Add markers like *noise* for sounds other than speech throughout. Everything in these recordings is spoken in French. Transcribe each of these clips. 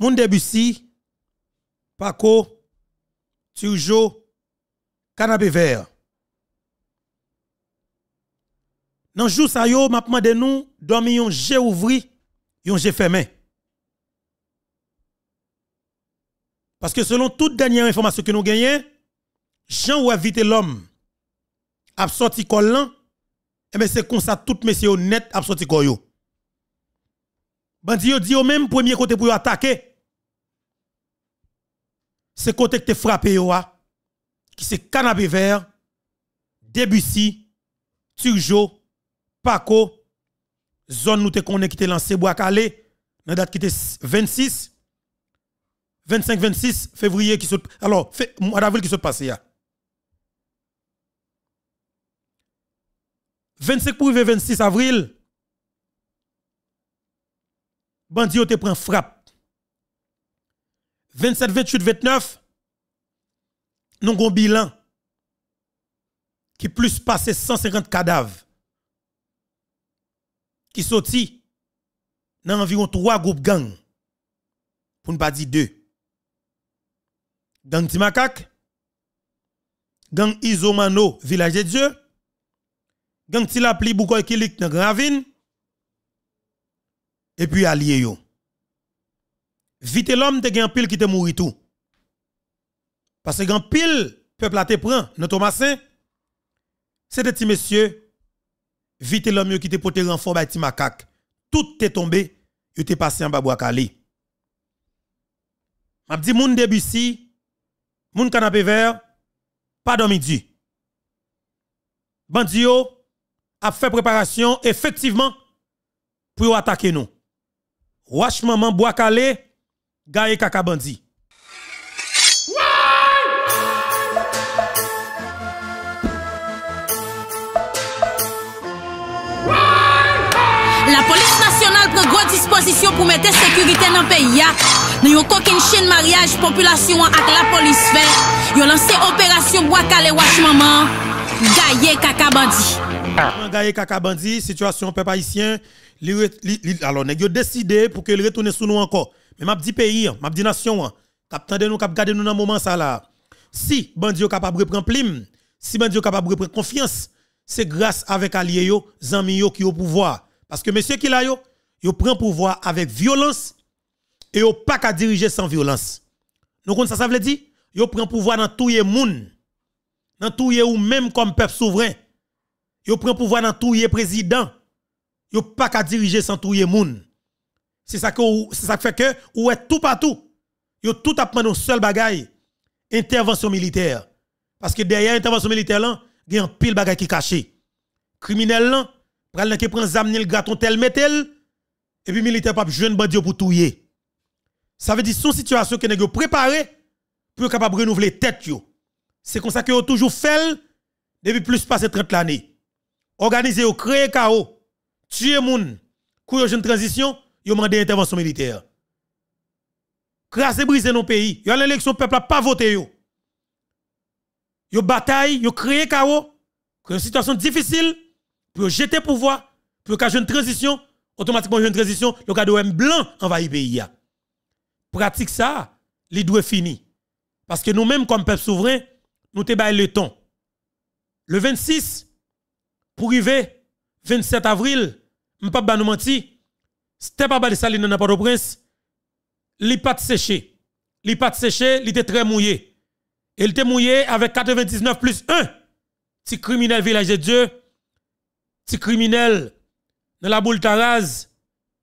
Moun Debussy, Paco, Turjo, Canapé Vert. Dans le jour ça yo, m'a nous dormi yon j'ai ouvri, yon j'ai fermé. Parce que selon toute dernière information que nous gagnons, Jean ou éviter l'homme a sorti collant et eh bien c'est comme ça tout messieurs net a sorti koyo. Bandi yo di au même premier côté pour attaquer c'est côté que tu frappé ah. qui c'est canapé vert, Debussy, Turjo, Paco, zone nous te connais qui te lancé bois calé, dans date qui était 26 25 26 février qui se alors mois d'avril qui se passe 25 pour 26 avril, bandit te prend frappe 27, 28, 29, nous avons un bilan qui plus passé 150 cadavres qui sorti dans environ trois groupes gangs, pour ne pas dire deux. Gang Timakak, gang Isomano, village de Dieu, gang Tilapli, Boukoy Kilik, dans et puis Alieyo vite l'homme te gen pile qui te mouri tout. Parce que gen pile peuple a te prend notre Thomasin. C'était ti monsieur, vite l'homme qui te pote renfort ba ti macaque. Tout est tombé, yo te passé en bois akali. M'a dit moun debussy, moun canapé vert, pas dormi du. Bandio a fait préparation effectivement pour attaquer nous. Wash maman bois Gaye Kakabandi. La police nationale prend gros disposition pour mettre sécurité dans le pays. Nous avons une chaîne mariage population avec la police fait. Ils ont lancé opération Boakale Wash Maman. Gaye Kakabandi. Gaïe Gaye Kaka situation peuple haïtien. Alors, nous avons décidé pour qu'il retourne sous nous encore. Mais m'a dit pays, m'a dit nation, cap tande nous, cap nous dans moment ça là. Si bandi capable de prendre plim, si bandi capable de prendre confiance, c'est grâce avec allié yo, zami yo qui au pouvoir. Parce que monsieur qui là yo, yo prend pouvoir avec violence et yo pas qu'à diriger sans violence. Nous comme ça ça veut dire, yo prend pouvoir dans tout les monde. Dans tout ou même comme peuple souverain. Yo prend pouvoir dans tout les président. Yo pas qu'à diriger sans tout les monde. C'est ça qui ça fait que ou est tout partout. Yo tout a prendre seul bagaille intervention militaire. Parce que derrière intervention militaire là, il y a un pile bagaille qui caché. Criminel là, pral qui prend le gâton tel metel et puis militaire pas jeune bandit pour touyer. Ça veut dire son situation que nèg préparé pour capable renouveler tête yo. C'est comme ça que yo toujours fait depuis plus de 30 l'année. Organiser yo créer chaos, tuer moun, couille jeune transition yo une intervention militaire. Crasser, briser nos pays. Yo l'élection peuple a pas voté yo. Yo bataille, yo créé chaos, une situation difficile pour jeter pouvoir, pour cacher une transition, automatiquement une transition, le cadeau M blanc envahit pays Pratique ça, li doit fini. Parce que nous-mêmes comme peuple souverain, nous te le temps. Le 26 pour arriver 27 avril, m'pa pas nous mentir c'était pas de saline dans pas de prince Li pas séché. Li pas séché, li était très mouillé. Et il était mouillé avec 99 plus 1. Petit criminel village de Dieu. Petit criminel dans la boule Taraz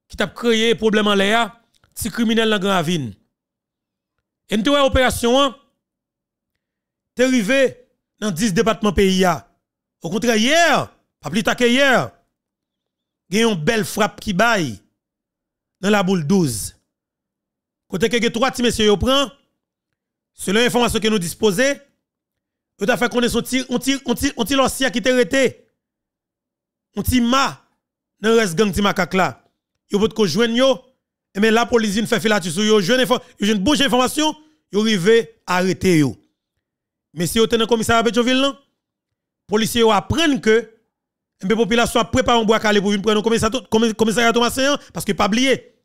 qui t'a créé problème en l'air. Petit criminel dans Grand Avine. Et nous opération, t'es arrivé dans 10 départements pays. Au contraire, hier, pas plus tard que hier, il y a une belle frappe qui baille dans la boule 12. Côté que trois petits messieurs prend, selon l'information que nous disposons, nous ta fait connaître son tir, on tire, on tire, on tire l'ancien qui te arrêté. On tire ma dans le reste gang macaque là. Yo peut te yo, et mais la police vient fait filature sur yo, une bouche information, ils arrive arrêter yo. Mais si dans le commissariat Pétionville les policiers apprennent que la population prépare un bois calé pour venir prendre commissariat Thomasin parce que pas oublier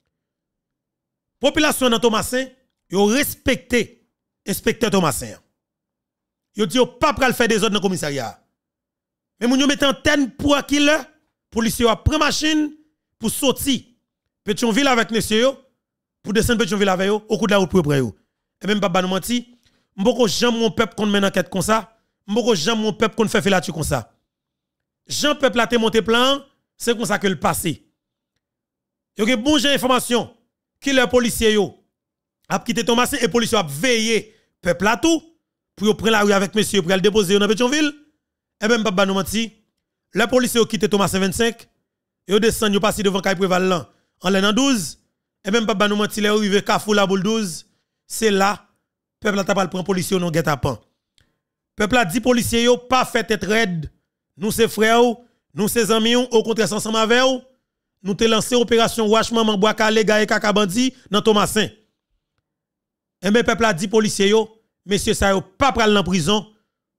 population dans Thomasin yo respecté inspecteur Thomasin yo dit pas pral faire des ordres dans le commissariat mais nous, mis met antenne pour qui là policier a une machine pour sortir ville avec monsieur pour descendre ville avec eux au coup de la route pour prendre. et même pas nous menti mboko j'aime mon peuple qu'on mène enquête comme ça mboko j'aime mon peuple qu'on fait filature comme ça Jean peuple a monté plan, c'est comme ça que le passé. Yo une bon information qui les policiers yo a quitté Thomasin et policiers a veillé peuple là tout pour prendre la rue avec monsieur pour le déposer dans Pétionville. Et eh même ben, papa nous menti, les policiers ont quitté Thomasin 25, ils descendent, yo passé devant Caille en l'an 12 et même papa nous menti les arrivé Kafou la boule 12, c'est là peuple a pas prendre policiers non guet-apens. Peuple a dit policier pas fait être raide nous sommes frères, nous sommes amis, au contraire ensemble avec vous. Nous avons lancé l'opération Wash Maman Bois Calé kakabandi, dans Thomasin. Et eh, bien peuple a dit policier yo, monsieur ça yo pas pral en prison.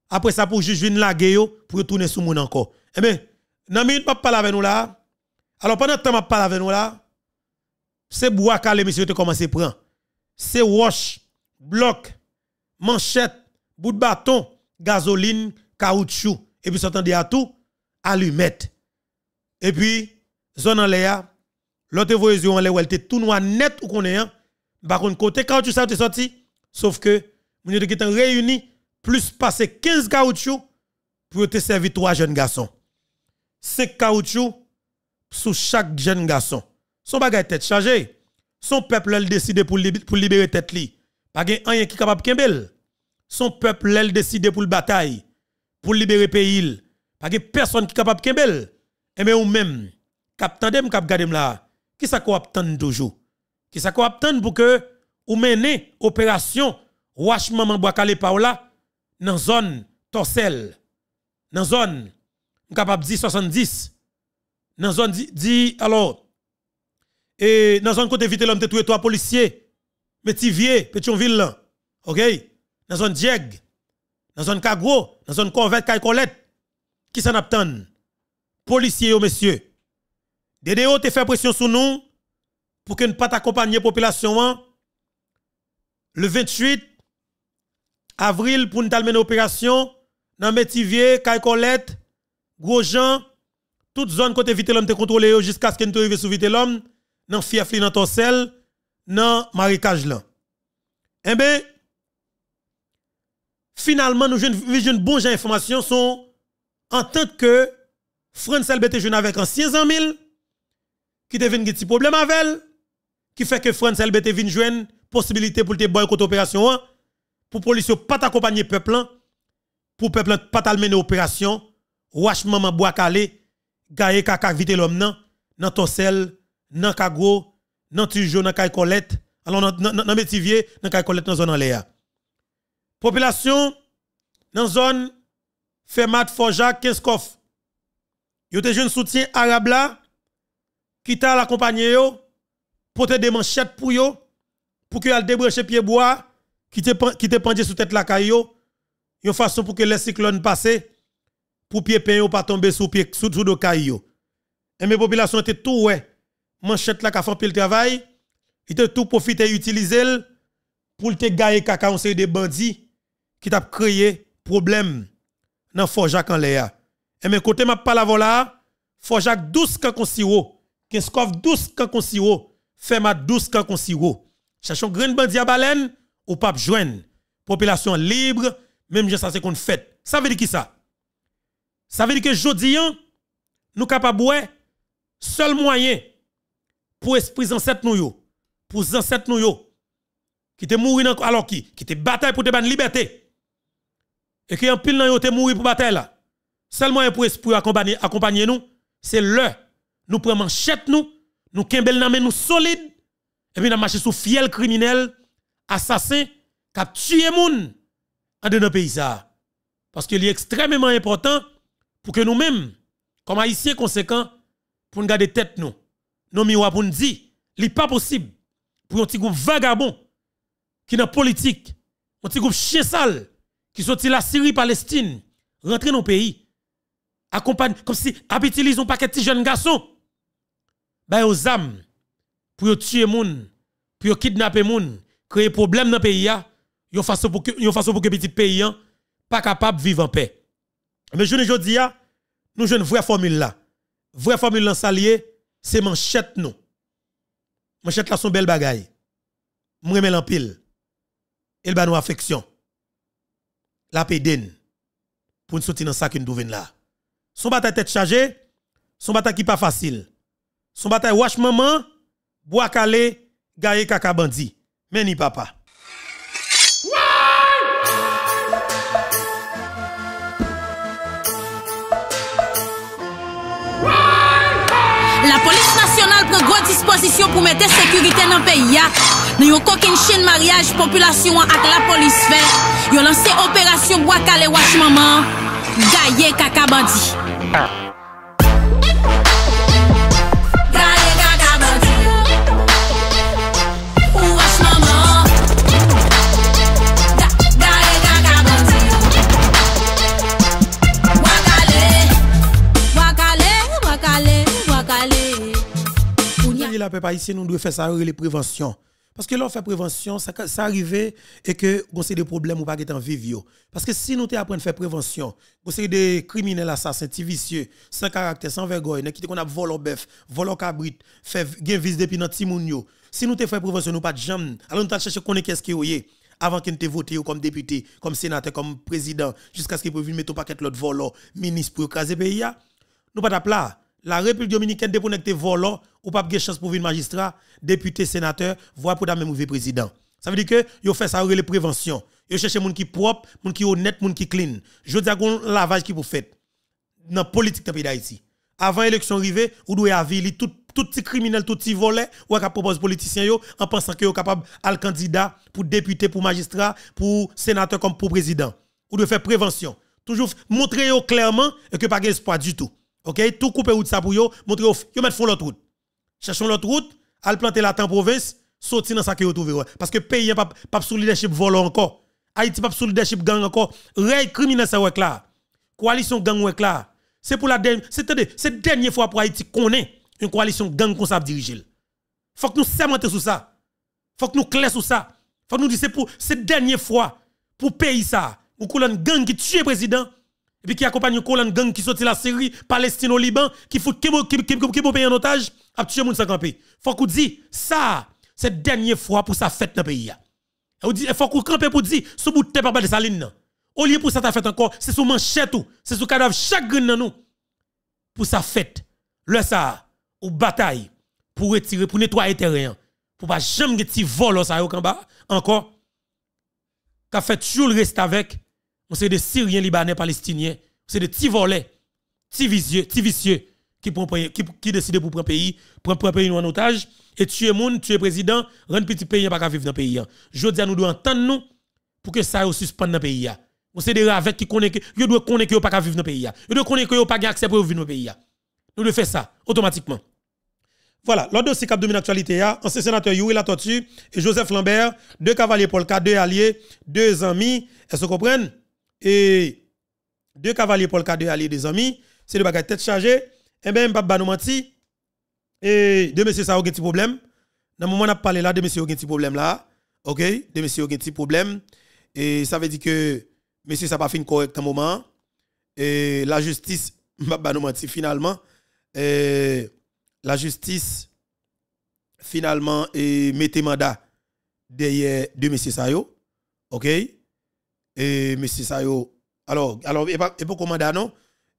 Après ça pour juge une la pour retourner sous moun encore. Eh bien, nan minute pas parler avec nous là. Alors pendant temps pas parler avec nous là, c'est Bois Calé monsieur te commencé prendre. C'est Wash, bloc, manchette, bout de bâton, gasoline, caoutchouc et puis s'attendait à tout, à lui mettre. Et puis, zone en l'air, l'autre voyez en l'air, elle était tout noir net ou qu'on est, hein. par contre, côté caoutchouc, tu es sorti, sauf que, nous en réuni plus passé 15 caoutchouc pour te servir trois jeunes garçons. 5 caoutchouc sous chaque jeune garçon. Son bagage tête chargée. Son peuple elle décide pour, libérer pour libérer tête li. Pas rien qui capable Son peuple elle décide pour le bataille pour libérer pays. Parce que personne qui capable de Et mais eh ou même, cap tandem, cap là, qui ça qu'on attendre toujours? Qui ça qu'on attendre pour que ou menez opération Wash Maman bouakale Paola dans zone Torsel, dans zone, capable de 70, dans zone dit alors, et dans zone côté vite l'homme, tu trois policiers, Métivier, là, ok, dans zone Diègue dans zone gros, dans zone Corvette Colette, qui s'en attend Policiers, messieurs. DDO te fait pression sur nous pour que ne pas accompagner population hein. le 28 avril pour nous mener opération dans Métivier, gros Grosjean, toute zone côté vite l'homme te contrôlé jusqu'à ce que nous arrivions sous vite l'homme dans fief dans Torsel, dans marécage là. Eh bien, Finalement, nous avons une bonne information sont en tant que France LBT jeune avec anciens amis qui te un petit problème avec elle qui fait que France LBT vient joindre possibilité pour te boycotter opération pour police pas t'accompagner peuple pour peuple pas t'amener opération wash maman bois calé gaye kaka vite l'homme nan nan tossel nan kago nan tujo nan kay colette alors nan nan métivier nan kay colette nan zone en l'air Population dans zone Fermat Forja Keskov. Yo te jeune soutien arabe là qui t'a l'accompagné pour te des manchettes pour yo pour que al débrancher pied bois qui te qui te pendu sous tête la caillou une façon pour que les cyclones passent pour pied pain pas tomber sous pied sous sous de caillou. Et mes populations étaient tout ouais manchette qui fait le travail, il te tout profiter utiliser pour te gagner caca on des des bandits qui t'a créé problème dans Forjac en l'air. Et mes côté m'a pas la Forjac 12 quand qu'on siro, Kinskov 12 quand qu'on siro, Fema 12 quand qu'on siro. Cherchons grand bandi à baleine ou pape joine. Population libre, même je ça c'est qu'on fait. Ça veut dire qui ça? Ça veut dire que jodi hein, nous capables seul moyen pour esprit ancêtre nous pour ancêtre nous yo qui te mourir alors qui qui te bataille pour te ban liberté et a en pile nan yo mouri pour bataille là. Seulement un pour pour accompagner accompagner nous, c'est le nous prenons manchette nous, nous kembel nan nous solide et puis nous marcher sous fiel criminel, assassin qui a tué moun en de nos pays ça. Parce que est extrêmement important pour que nous-mêmes comme haïtiens conséquents pour nous garder tête nous. Nous miwa pour nous dire, n'est pas possible pour un petit groupe vagabond qui n'a politique, un petit groupe chien sale qui sortit la Syrie Palestine rentrer dans le pays accompagne comme si ils un paquet de jeunes garçons bah aux âmes pour tuer gens, pour kidnapper gens, créer problème dans le pays yon façon pour que yon façon pour que petit pays pas capable de vivre en paix mais je ne dis nous une vraie formule là vraie formule en salier c'est manchette nous manchette là sont belles bagaille moi en pile il ba nous affection la pey den pou n soti nan sa ki nou ven la. Son batay tet chaje, son batay ki pa fasil, son batay wach maman, bo akale, gaye kaka bandi. Meni papa. La polis nasyonal prego disposisyon pou mete sekurite nan pey yak. Nous yon une chaîne mariage population avec la police fait. Yon lancé opération bois calé wash maman. Gaye kaka bandit. la peuple ici, nous devons faire ça, les préventions. Parce que on fait prévention, ça, ça arrive et que on c'est des problèmes ou pas en vivants. Parce que si nous apprenons à faire prévention, c'est des criminels assassins, vicieux, sans caractère, sans vergogne, qui qu'on a volé au bœuf, volé cabrit, fait gain vis depuis dans timounio. Si nous faisons fait prévention, nous pas de jambes. alors nous allons chercher qu'on est qu'est-ce qui est avant qu'il te voté comme député, comme sénateur, comme président, jusqu'à ce qu'il puisse mettre pas paquet l'autre volant, ministre pour écraser le pays. Nous pas de la République dominicaine déconnecté volant ou pas de chance pour venir magistrat, député, sénateur, voire pour même mauvais président. Ça veut dire que yo fait ça les prévention. Yo cherche gens qui propre, gens qui honnête, gens qui clean. Je dis un lavage qui vous fait dans politique dans pays d'Haïti. Avant l'élection arrivée, vous devez tous tout tout petit criminel, tout petit volet, ou ka propose politicien yo en pensant que êtes capable un candidat pour député, pour magistrat, pour sénateur comme pour président. Vous devez faire prévention. Toujours montrer yo clairement et que pas espoir du tout. OK, tout couper route ça pour yo, montrer yo, yo mettre fond l'autre route. Cherchons l'autre route, al planter la en province, sortir dans ça que yo trouver parce que pays pas hein, pas sous leadership volant encore. Haïti pas sous leadership gang encore. Ray criminel ça wek là. Coalition gang avec là. C'est pour la dernière c'est dernière fois pour Haïti qu'on une coalition gang qu'on sait diriger. Faut que nous sermenter sur ça. Faut que nous clair sur ça. Faut que nous disions c'est pour cette dernière fois pour pays ça. Ou une gang qui tue président et puis qui accompagne colonne gang qui sortit la série Palestine au Liban, qui fout qui qui qui un en otage, a tué moun sa Faut qu'on dit ça, c'est dernière fois pour sa fête dans le pays. Il dit faut qu'on camper pour dire ce bout de terre pas de saline. Au lieu pour sa fête encore, c'est sous manchette ou, c'est sous cadavre chaque dans nous. Pour sa fête, le ça ou bataille pour retirer pour nettoyer terrain, hein. pour pas jamais petit vol ça en bas encore. Qu'a fait toujours le reste avec c'est des Syriens, Libanais, Palestiniens. C'est des petits volets, petits vicieux, qui, qui, qui décident pour prendre pays, prendre pays en otage et tuer monde, tuer président, rendre petit pays pas vivre dans le pays. Hein. Je dis à nous devons entendre nous pour que ça suspende dans le pays. Hein. On sait des ravettes qui connaissent que doit connaître que pas vivre dans le pays. Ils hein. doivent connaître que pas accès pour vivre dans le pays. Nous devons faire ça automatiquement. Voilà, l'autre dossier qui domine l'actualité, ancien sénateur Yuri Latortu et Joseph Lambert, deux cavaliers Polka, deux alliés, deux amis, est-ce que vous comprenez et deux cavaliers pour le cas de allié des amis, c'est le bagage tête chargée. et eh bien, papa pas nous mentir. Et deux messieurs ça a un petit problème. Dans le moment où on a parlé là, deux messieurs ont un petit problème là. OK, deux messieurs ont un petit problème et ça veut dire que messieurs ça pas fini correct un moment et la justice *laughs* pas nous mentir finalement et la justice finalement et mettez mandat derrière deux messieurs ça OK et monsieur Sayo alors alors et pas commandant non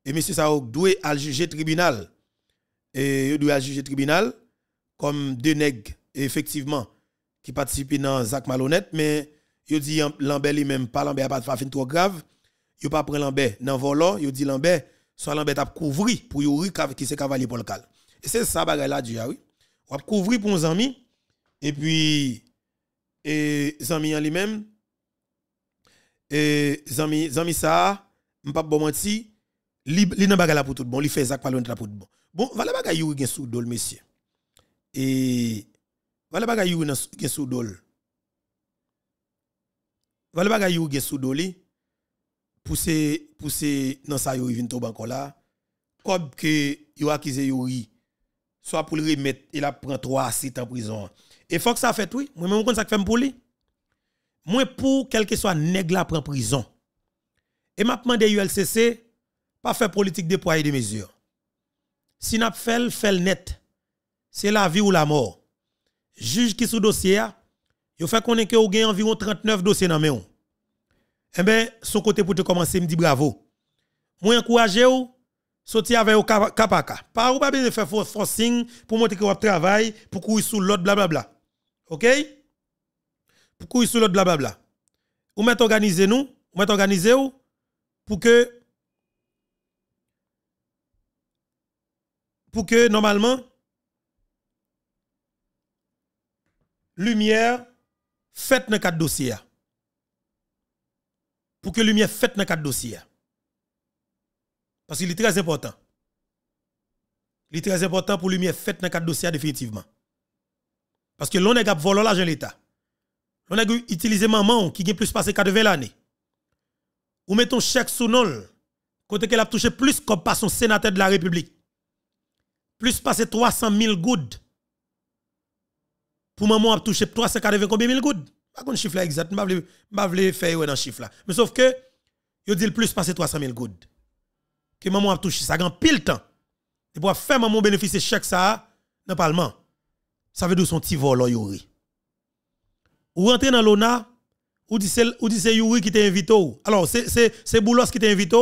et monsieur Sayo doit à juger tribunal et il doit juger tribunal comme deux nègres effectivement qui participent dans Zach malhonnête mais il dit Lambert lui-même pas Lambert pas fin trop grave il pas prendre Lambert dans volant il dit Lambert soit Lambert a couvri pour Yuri qui c'est cavalier pour le cal et c'est ça bagaille là Dieu ah oui on couvri pour un amis et puis et amis en lui-même et zami zami ça m'pap bon menti li li nan bagala pou tout bon li fait zak pas tra pou tout bon bon voilà bagay youri gen sou dol monsieur et voilà bagay youri gen sou dol voilà bagay youri gen se, pou se, nan sa ça yo vinn tombe encore kob comme que yo accusé ri, soit pour le remettre il a prend 3 à 7 en prison et faut que ça fait oui moi même ça fait pour lui moi pour quel que soit nèg la prison. Et m'a demandé ULCC pas faire politique de poids et de mesure. Si n'a fait fait net. C'est la vie ou la mort. Juge qui sous dossier a, yo fait connaître que ou gagne environ 39 dossiers dans main. Eh bien, e ben, son côté pour te commencer, me dit bravo. Moi encourager ou sortir avec au kapaka. Pas ou pas besoin de faire forcing pour montrer que vous travaille, pour courir sous l'autre, blablabla. OK? pour courir sous l'autre blablabla. Ou met organiser nous, ou met organiser ou pour que pour que normalement lumière Fête dans quatre dossiers. Pour que lumière fête dans quatre dossiers. Parce qu'il est très important. Il est très important pour lumière fête dans quatre dossiers définitivement. Parce que l'on est cap volant l'argent l'État on a utilisé maman qui a plus passé 80 années. Ou mettons chèque sous nous. côté qu'elle a touché plus comme pas son sénateur de la République. Plus passé 300 000 gouttes. Pour maman a touché 380 combien ne gouttes. Pas un chiffre là exact, je ne voulais faire un chiffre là. Mais sauf que, yo dit plus passé 300 000 gouttes. Que maman a touché, ça gagne pile temps. Et pour faire maman bénéficier chèque ça dans le Parlement. Ça veut dire son petit vol, ou rentrez dans l'ONA, ou dit c'est c'est Yuri qui t'a invité Alors c'est Boulos qui t'a invité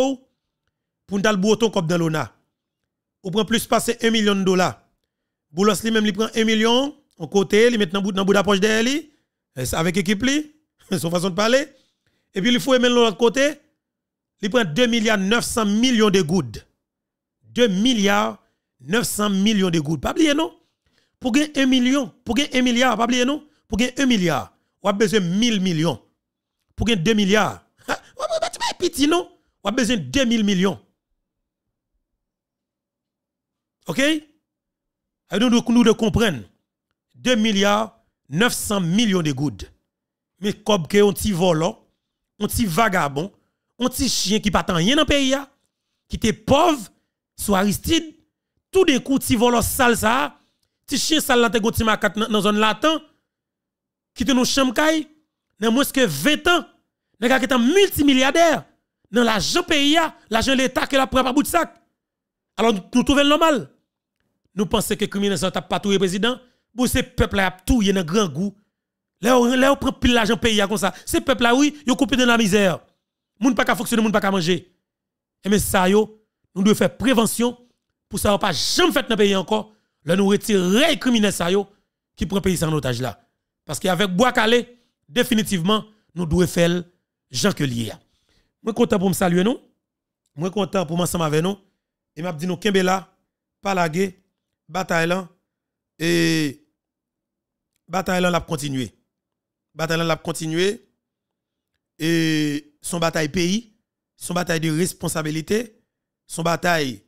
pour nous bouton comme dans l'ONA. Ou prend plus passer 1 million de dollars. Boulos lui même il prend 1 million en côté, il met dans bout dans d'approche derrière lui avec équipe lui, *laughs* son façon de parler. Et puis il faut mener l'autre côté, il prend 2 milliards 900 millions de gouttes. 2 milliards 900 millions de goudes. Pas oublier non. Pour gagner 1 million, pour gagner 1 milliard, pas oublier non, pour gagner 1 milliard ou a besoin 1000 millions. Pour gagner 2 milliards. Oh, oh, bah, Ou a besoin de 2 000 besoin 2000 millions. OK? Et nous de comprendre. 2 milliards 900 millions de goudes. Mais comme que un petit volant, un petit vagabond, un petit chien qui pas rien dans pays qui était pauvre sous Aristide, tout d'un coup petit volant sale ça, petit chien sale là te dans zone latin quitter nos chamkay, dans moins que 20 ans, nous sommes multimilliardaire dans l'argent pays, l'argent de l'État qui la prend par bout de sac. Alors nous trouvons normal. Nous pensons que les criminels ne pas tout le président, pour ces peuples là tout dans grand goût. Là on prend pile l'argent pays comme ça. Ces peuples là oui, ils coupé dans la misère. Moun pas qu'à fonctionner, moun pas qu'à manger. Et eh, mais ça yo, nous devons faire prévention pour ça pas jamais fait dans le pays encore. Là nous retirer les criminels qui yo qui prend pays en otage là. Parce qu'avec Bois définitivement, nous devons faire Jean que Je suis content pour me saluer nous. Je suis content pour m'ensemble avec nous. Et m'a dit nous Kembela, Palagé, bataille et bataille l'a continué. Bataille l'a continué et son bataille pays, son bataille de responsabilité, son bataille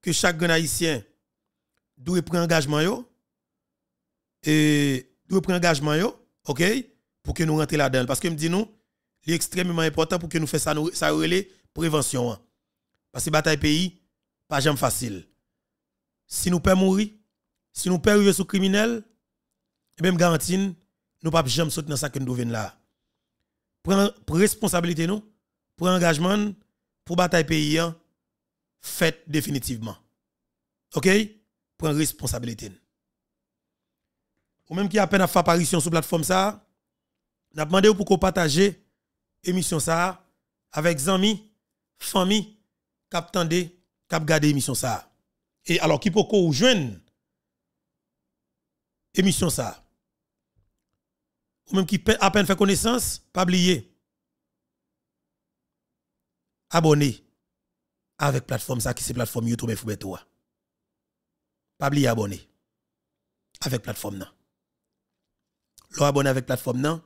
que chaque grand haïtien doit prendre engagement yo et doit prendre engagement OK, pour que nous rentrions là-dedans parce que me dit nous, c'est extrêmement important pour que nous fassions ça ça prévention. Hein. Parce que bataille pays pas jamais facile. Si nous pas mourir, si nous pas sous criminel, et même que nous pas jamais sauter dans ça que nous devons là. prenons responsabilité nous, un engagement pour bataille pays hein, faites définitivement. OK? prenons responsabilité ou même qui a peine à faire apparition sur plateforme ça, n'a demandé pour qu'on partage émission ça avec amis, famille, cap qui cap gardé émission ça. Et alors qui peut qu'on rejoigne émission ça. Ou même qui à peine fait connaissance, pas oublier. Abonner avec plateforme ça qui c'est plateforme YouTube et Pas oublier abonner avec plateforme là l'on abonne avec plateforme non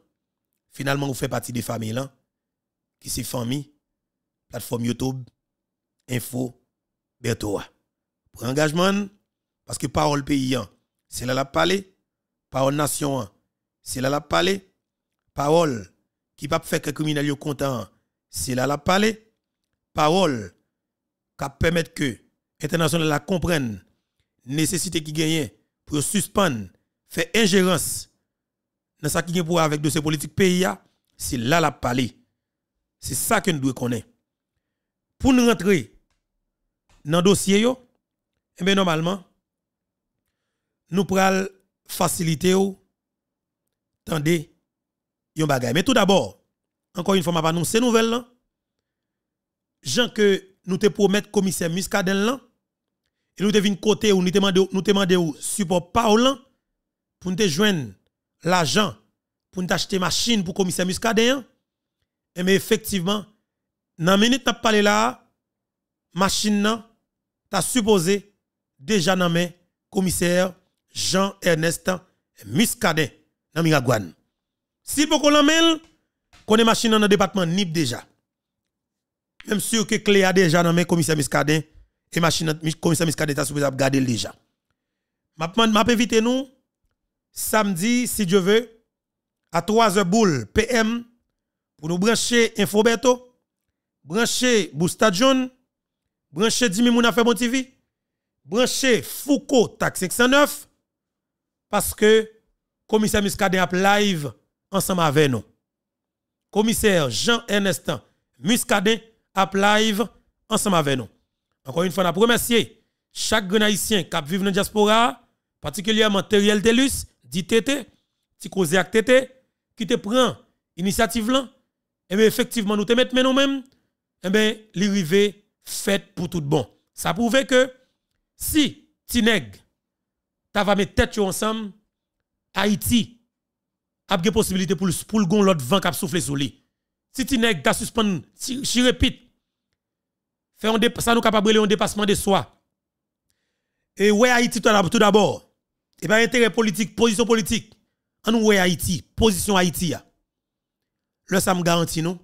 finalement vous faites partie des familles là qui c'est famille plateforme YouTube info bientôt. pour engagement parce que parole pays. Hein, c'est là la parler parole nation hein, c'est là la parler parole qui pas faire que criminel yo content hein, c'est là la parler parole qui permet que international la comprenne nécessité qui gagne pour suspendre faire ingérence dans ce qui est pour avec ces politiques pays, c'est là la C'est ça que nous devons connaître. Pour nous rentrer dans le dossier, eh normalement, nous pourrons faciliter les choses. Mais tout d'abord, encore une fois, m'a annoncé nouvelle là. Jean que nous te promettre commissaire Muscadel et nous te côté nous te nous support pour nous te joindre l'argent pour nous acheter machine pour commissaire Muscadet. Hein? Eh, mais effectivement, dans la minute n'a parlé là, machine nan, t'as supposé déjà le commissaire Jean-Ernest Muscadet dans Miragouane. Si vous qu'on est machine dans le département NIP déjà. Même sûr que clé a déjà le commissaire Muscadet et machine commissaire Muscadet t'as supposé garder déjà. M'a éviter nous samedi, si Dieu veut, à 3h boule PM, pour nous brancher Infoberto, brancher Boustadjoun, brancher Dimi Mouna TV, brancher Foucault TAC 509, parce que commissaire Muscadet a live ensemble avec nous. Commissaire Jean-Ernestin Muscadet a live ensemble avec nous. Encore une fois, nous remercier chaque grenadien qui vit dans la diaspora, particulièrement Teriel Delus, dit Tété, ti cause avec Tété, qui te prend initiative là, et eh bien effectivement nous te mettons nous-mêmes, et eh bien pour tout bon. Ça prouve que si Tineg, ta va mettre tête ensemble, Haïti a des possibilité pour le gon l'autre vent qui a soufflé sur lui. Si tu ta suspend, si répète, fait ça nous capable un dépassement de soi. Et ouais Haïti tout d'abord et bien, intérêt politique, position politique. En nous Haïti, position Haïti. Le ça me garantit nous.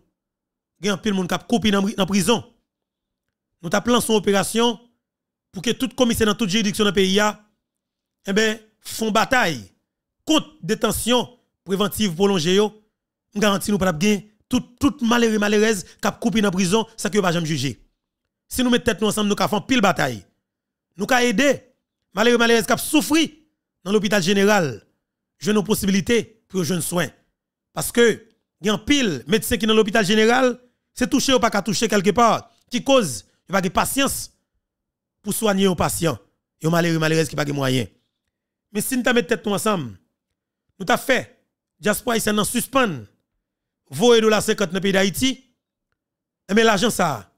Il pile monde qui coupé dans prison. Nous avons lancé opération pour que tout commissaire dans toute juridiction dans pays pays eh ben, font bataille contre détention préventive prolongée. Je garantit nous pas bien tout, tout et malheureuse qui coupé dans prison, ça que pas jamais juger. Si nous mettons tête nous ensemble, nous avons fait pile bataille. Nous avons aidé malheureux malheureuse qui souffrir dans l'hôpital général, je une possibilité pour jeunes soins. Parce que, il y a un pile médecin qui dans l'hôpital général, c'est touché ou pas qu'à toucher quelque part, qui cause, il pas de patience pour soigner un patient. Et a malheureux, n'y qui pas de moyens. Mais si nous avons tête ensemble, nous avons fait, diaspora ici en suspend, vous dollars 50 dans le pays d'Haïti, mais eh l'agent ça,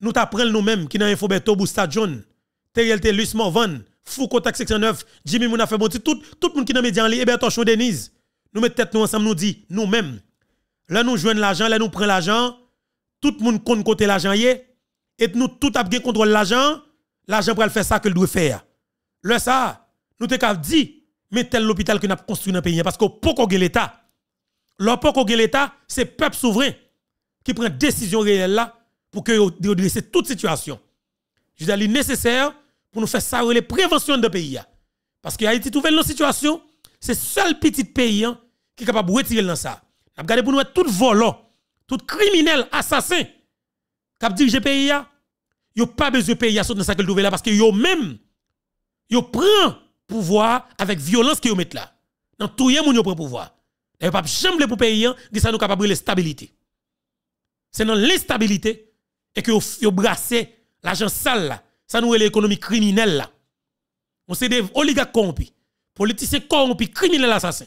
nous t'apprenons nous-mêmes qui dans Infoberto Bousta John, Teriel Telus Morvan, Foucault, section 9, Jimmy Mouna fait bon tout, tout le monde qui est dans les médias en ligne, Denise. Nous mettons tête nous ensemble, nous disons, nous-mêmes. Là, nous jouons l'argent, là, nous prenons l'argent. Tout le monde compte côté l'argent, et nous, tout a bien contrôle l'argent. L'argent pour faire ça que doit faire. Le ça, nous te dit, mais tel l'hôpital que nous avons construit dans le pays, parce que pour l'État, l'on l'État, c'est le peuple souverain qui prend décision réelle là pour que redresser toute situation. Je dis, nécessaire pour nous faire ça, les préventions de pays. Hein. Parce que Haïti trouve dans situation, c'est seul petit pays hein, qui est capable de retirer dans ça. Nous avons pour nous tout volant, tout criminel, assassin, qui dirige le pays. Hein. Ils n'ont pas besoin de payer à dans ça qu'il trouve là parce que yo même, yo prend pouvoir avec violence qu'il met là. Dans tout le monde, yo prend pouvoir. Ils pas jamais pour pays, ça nous capable de stabilité. C'est dans l'instabilité et que yo, yo brassé sale là ça nous est l'économie criminelle là. On sait des oligarques corrompus, politiciens corrompus, criminels assassins.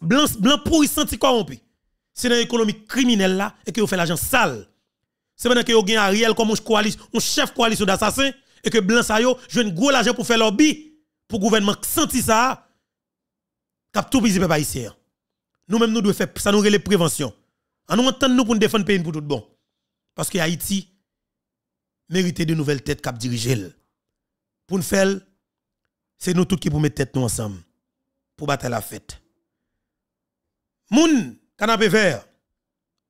Blanc, blanc senti corrompus. C'est dans l'économie criminelle là et que vous fait l'argent sale. C'est maintenant que vous avez Ariel comme un chef coalition d'assassins et que blanc ça yo un gros l'argent pour faire lobby pour gouvernement senti ça cap tout pis, peuple haïtien. Nous même nous devons faire ça nous les prévention. En nous entendons nous pour défendre pays pour tout bon. Parce que Haïti mériter de nouvelles têtes cap diriger. Pour nous faire, c'est nous tous qui pour mettre tête nous ensemble pour battre la fête. Moun canapé vert,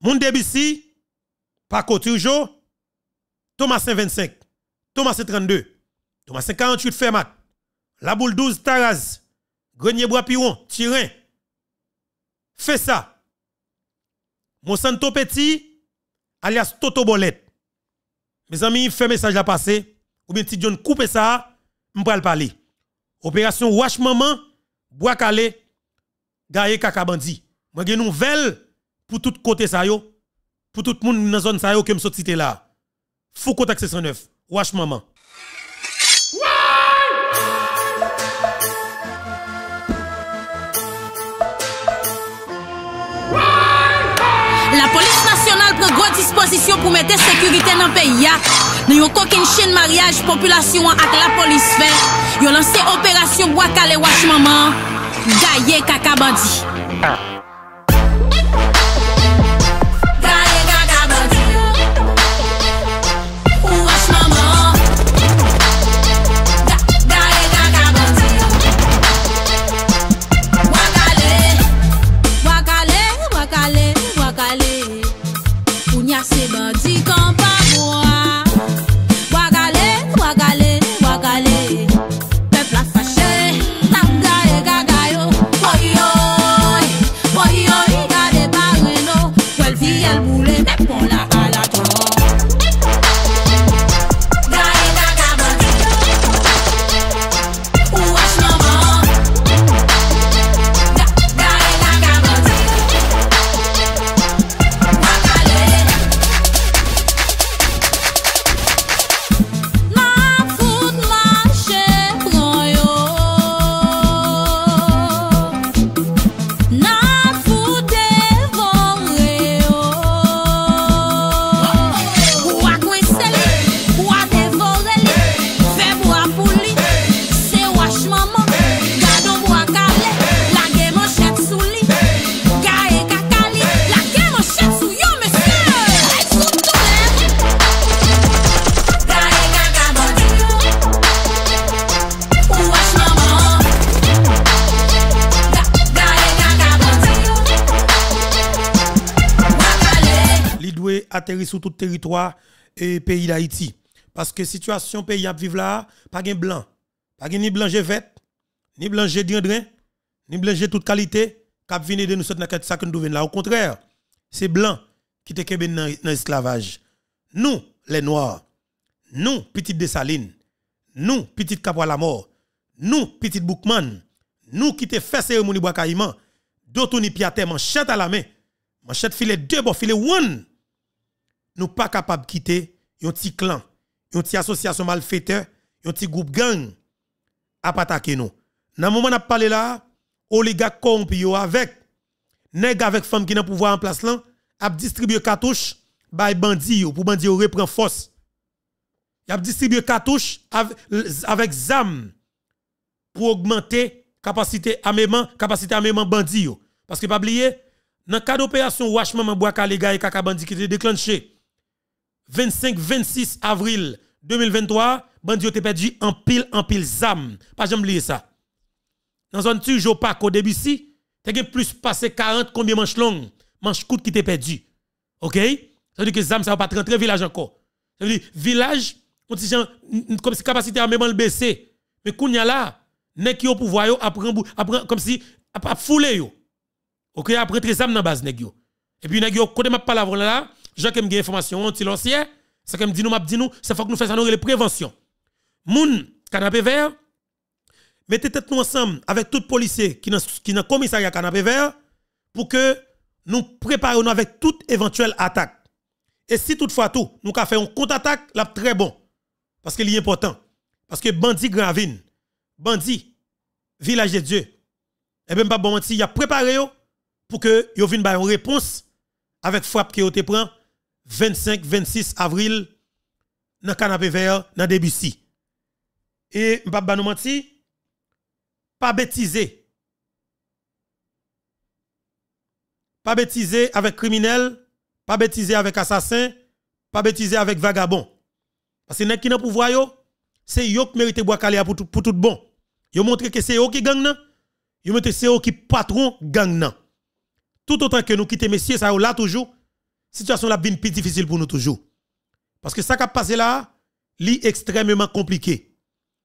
moun DBC, Paco Turjo, Thomas 25, Thomas 32, Thomas 48 Fermat, La Boule 12 Taraz, Grenier Bois Piron, Tirin, ça Monsanto Petit, alias Toto Bolette. Mes amis, fait message à passer. Ou bien, si John coupe ça, je le parler. Opération Wash Maman, Bois Calais, Gaye Kakabandi. Je vais une nouvelle pour tout côté ça yo, pour tout le monde dans la zone ça yo, que m'sot cité là. Foucault 69, Wash Maman. Disponsisyon pou mette sekurite nan peyak Nan yo kokin chen mariage Populasyon ak la polisfer Yo lanse operasyon wakale wakmanman Gaye kaka bandi sur tout territoire et pays d'Haïti. Parce que situation pays à vivre là, pas de blanc. Pas de ni blanc vête, ni blanc diendrin, ni blanc toute qualité, qui venir de nous sortir dans ça que nous là. Au contraire, c'est blanc qui te keben dans l'esclavage. Nous, les noirs, nous, petites Saline nous, petites à la mort, nous, petites Boukman, nous qui te fait cérémonie bois caïman, d'autres ni piaté, manchette à la main, manchette filet deux, bon filet one nous pas capable de quitter un petit clan, une petite association malfaiteur, un petit groupe gang à attaquer nous. Dans le moment où nous parlé là, oligarque corrompu avec nèg avec femme qui le pouvoir en place là, a distribué cartouche bay bandi pour bandi reprend force. Y a distribué cartouche avec zam pour augmenter capacité armement, capacité armement bandi Parce que pas oublier, dans le cas d'opération Wachman les gars et Kaka bandi qui était déclenché, 25-26 avril 2023, bandi ont perdu en pile, en pile zam. Pas j'aime lire ça. Dans zone toujours pas au début si, t'as plus passé 40 combien manches longues, manches courtes qui t'es perdu. OK Ça veut dire que zam ça va pas rentrer village encore. Ça veut dire village on dit comme si capacité à même le baisser. Mais a là, n'est qui au pouvoir yo apprend comme si a fouler yo. OK, après rentrer zam dans base nèg yo. Et puis nèg yo côté m'a pas là là j'ai que des information anti c'est que dit nous m'a dit nous, c'est faut que nous fassions les prévention. Moun canapé vert mettez tête nous ensemble avec tout policier qui dans qui commissariat canapé vert pour que nous préparions avec toute éventuelle attaque. Et si toutefois tout, nous avons fait une contre-attaque, là très bon. Parce que est important. Parce que bandit Gravine, bandit, village de Dieu, et eh même ben, pas bon il a préparé pour que y vienne une réponse avec frappe qui te prend 25-26 avril dans canapé vert dans début. Et m'pa pas nous pas bêtiser. Pas bêtiser avec criminel, pas bêtiser avec assassin, pas bêtiser avec vagabond. Parce que nèg qui nan pouvoir c'est yo qui mérite bois pour tout pour tout bon. Yo montre que c'est yo qui gang nan, yo montre c'est yo qui patron gagne... Tout autant que nous quittons messieurs ça là toujours situation la bien plus difficile pour nous toujours. Parce que ça qui a passé là, lit extrêmement compliqué.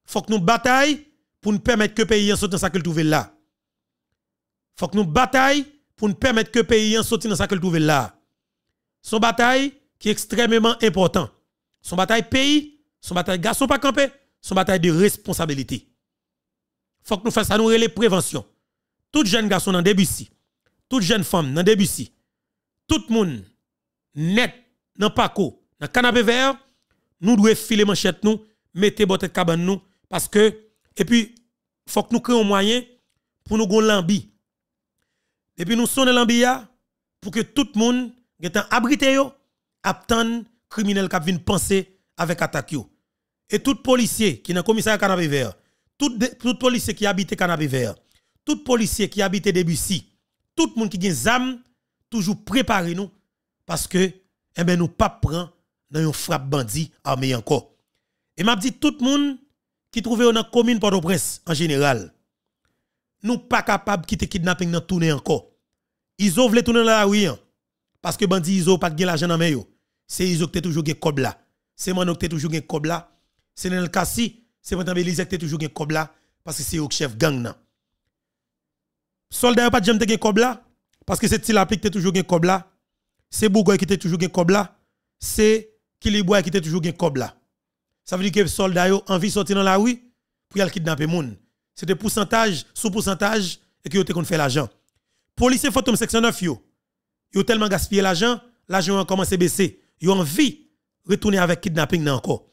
Faut que nous bataille pour nous permettre que pays en sorte dans ça qu'il trouve là. Faut que nous bataille pour nous permettre que pays en dans ça qu'il trouve là. Son bataille qui est extrêmement important. Son bataille pays, son bataille garçon pas campé, son bataille de responsabilité. Faut que nous fassions ça nous les prévention. Tout jeune garçon dans début ici, toute jeune femme dans début ici, tout le monde net dans Paco, dans canapé vert, nous devons filer manchette nous, mettre botte cabane nous, parce que, et puis, faut que nous créions un moyen pour nous gon lambi. Et puis nous sonne lambi pour que tout le monde qui abrité yo, attend criminel qui vient penser avec attaque yo. Et tout policier qui est dans commissariat canapé vert, tout, tout policier qui habite canapé vert, tout policier qui habite Debussy, tout le monde qui a des toujours préparé nous parce que eh ben nous pas prend dans une frappe bandit armé encore. Et m'a dit tout le monde qui trouve dans la commune Port-au-Prince en général, nous pas capable quitter kidnapping dans tourner encore. Ils ont voulu tourner dans la rue hein. parce que bandi ils ont pas de l'argent dans main yo. C'est ils ont toujours gen cob là. C'est moi qui toujours gen cob C'est dans le cassi, c'est moi qui toujours gen cob parce que c'est au chef gang nan. Soldat pas jamais gen cob là parce que c'est qui applique toujours gen cob c'est Bougoy qui était toujours un Cobla. c'est Kiliboy qui était toujours un Cobla. Ça veut dire que les soldats ont envie de sortir dans la rue pour aller kidnapper les gens. C'était pourcentage, sous pourcentage, et qu'ils ont fait l'argent. Policiers fantôme section 9, Ils ont tellement gaspillé l'argent, l'argent a commencé à baisser. Ils ont envie de retourner avec kidnapping encore.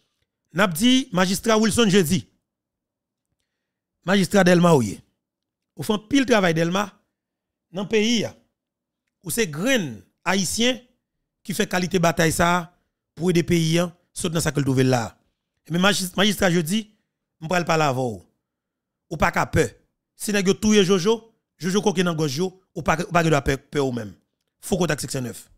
N'a dit, magistrat Wilson, je dis, magistrat Delma, oui. Au fond, pile travail Delma, dans le pays, où c'est graines haïtien qui fait qualité bataille ça pour aider pays hein, saute dans sa que là. Mais magistrat je dis, je parle pas la voix Ou pas qu'à peur. Si nèg touye Jojo, Jojo koke nan gojo, ou pas ou pas peur peur ou même. Faut contact 69.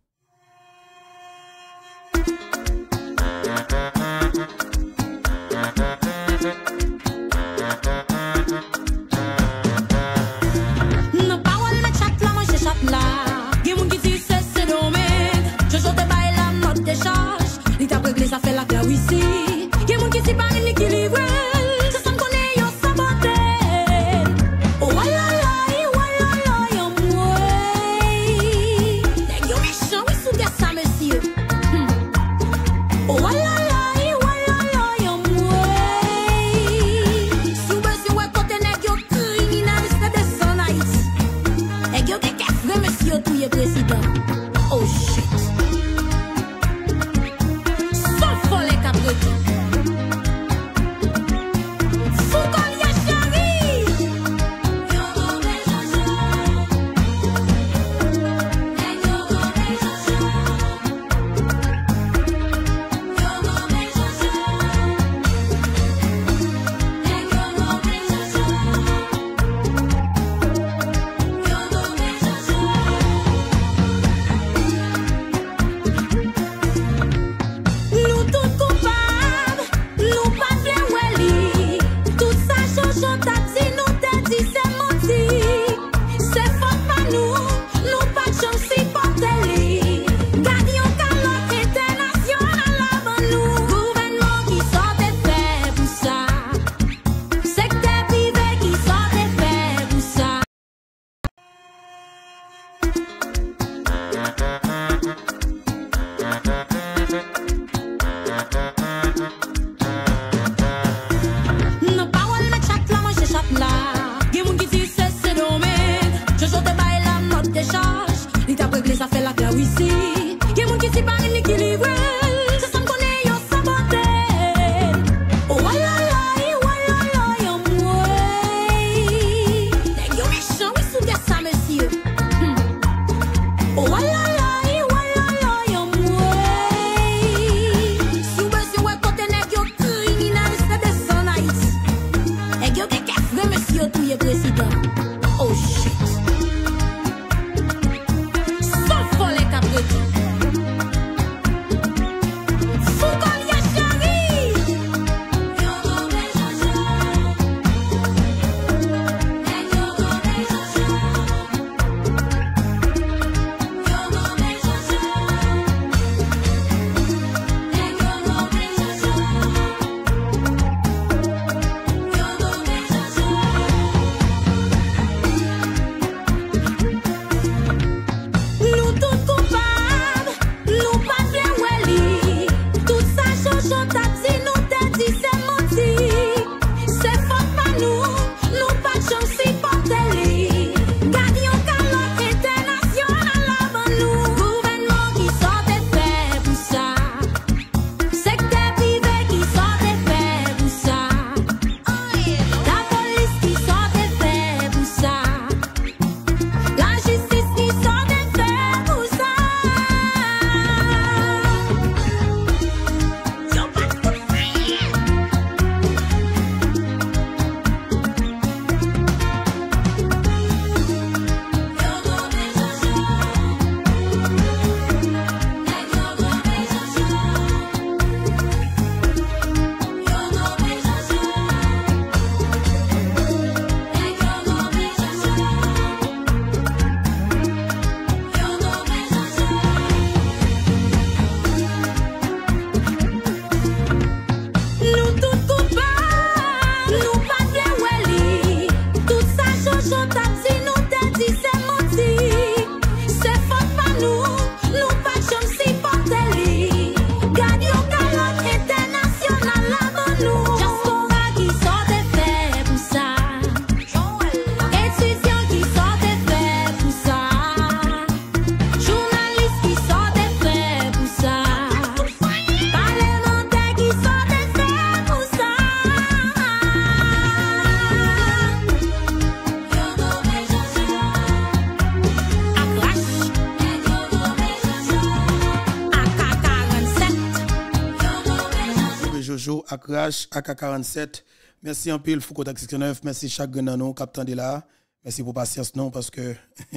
ak ak 47. Merci un pile Foucault 69. Merci chaque Grenanon, Captain de là. Merci pour patience, non, parce que *laughs*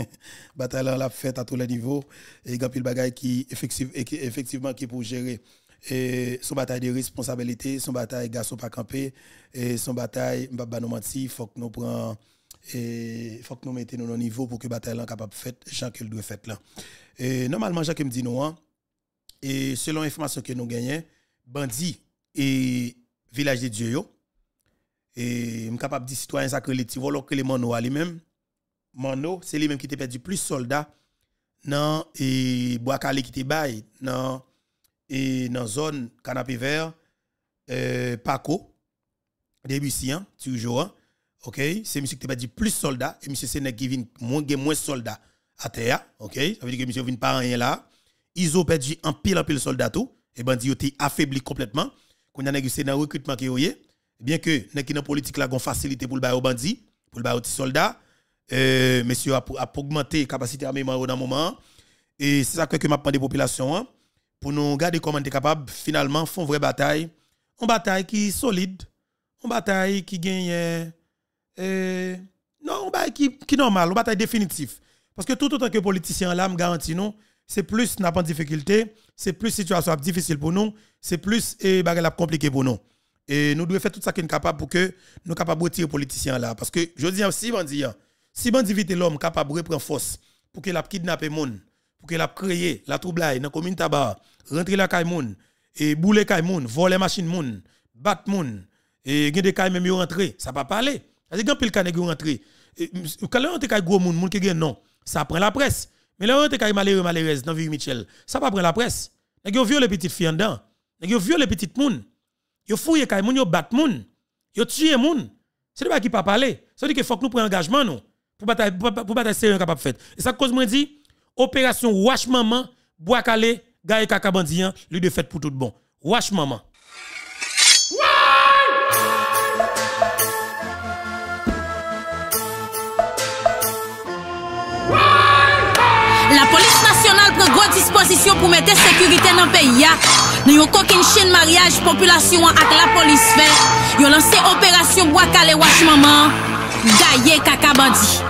bataille la fait à tous les niveaux. Et il y a pile bagaille qui, qui, effectivement, qui pour gérer. son bataille de responsabilité, son bataille garçon pas camper, et son bataille, mbaba faut que nous prenions et faut que nous mettions nos niveaux pour que bataille soit capable de faire Jean qu'elle doit faire là et normalement Jacques me dit non hein. et selon l'information que nous gagnons bandit et village de Dieu yo. Et je suis capable de dire citoyen sacré vous Tivolo que les Mano lui-même. Mano, c'est lui-même qui a perdu plus de soldats dans et Boakale qui t'est baillé dans et dans zone canapé vert euh, Paco Debussien hein, toujours hein, OK c'est monsieur qui te perdu plus soldats et monsieur Sénèque qui vient moins moins soldats à terre OK ça veut dire que monsieur vient pas rien là ils ont perdu un pile en pile soldat tout et ben ils ont été affaiblis complètement qu'on a négocié dans recrutement qui est eh bien que nèg qui une politique là gon facilité pour le bail aux bandits, pour le bail aux soldats, euh monsieur a, a augmenté capacité armement dans moment et c'est ça que je m'a des populations hein, pour nous garder comment est capable finalement font vraie bataille, une bataille qui est solide, une bataille qui gagne euh, non, une bataille qui qui normale, une bataille définitive parce que tout autant que politicien là me garantit non c'est plus n'a pas de difficulté, c'est plus situation difficile pour nous, c'est plus et eh, la compliqué pour nous. Et nous devons faire tout ça qui est capable pour que nous capables de retirer les politiciens là. Parce que je dis, si bandit, hein, si bandit vite l'homme capable de prendre force pour qu'il a kidnappé monde, pour qu'il a créé la trouble dans la commune tabac, rentrer la caille et bouler caille moun, voler machine moun, battre monde et gen des caille même rentrer, ça pas parler. C'est-à-dire quand pile de rentrer, quand on rentre caille gros monde monde qui gen non, ça prend la presse. Mais là, on est malheureux, malheureuse dans vie Michel. Ça pas prendre la presse. Nèg yo viole les petites en dedans. mounes Ils ont petite moun. Yo fouye ont battu yo bat moun. Yo tué Ce n'est pas qui pas parler. Ça veut dire qu'il faut que nous prenions engagement nous pour bataille pour bataille sérieux capable fait. Et ça cause moi dit opération wash maman bois calé gaye kakabandien hein, lui de fait pour tout bon. Wash maman. La polis nasyonal prego disposisyon pou mete sekurite nan peyi ya. Ne yo kokin chen mariage, populasyon ak la polis fe. Yo lansen operasyon bo ak ale wak maman. Daye kaka bandi.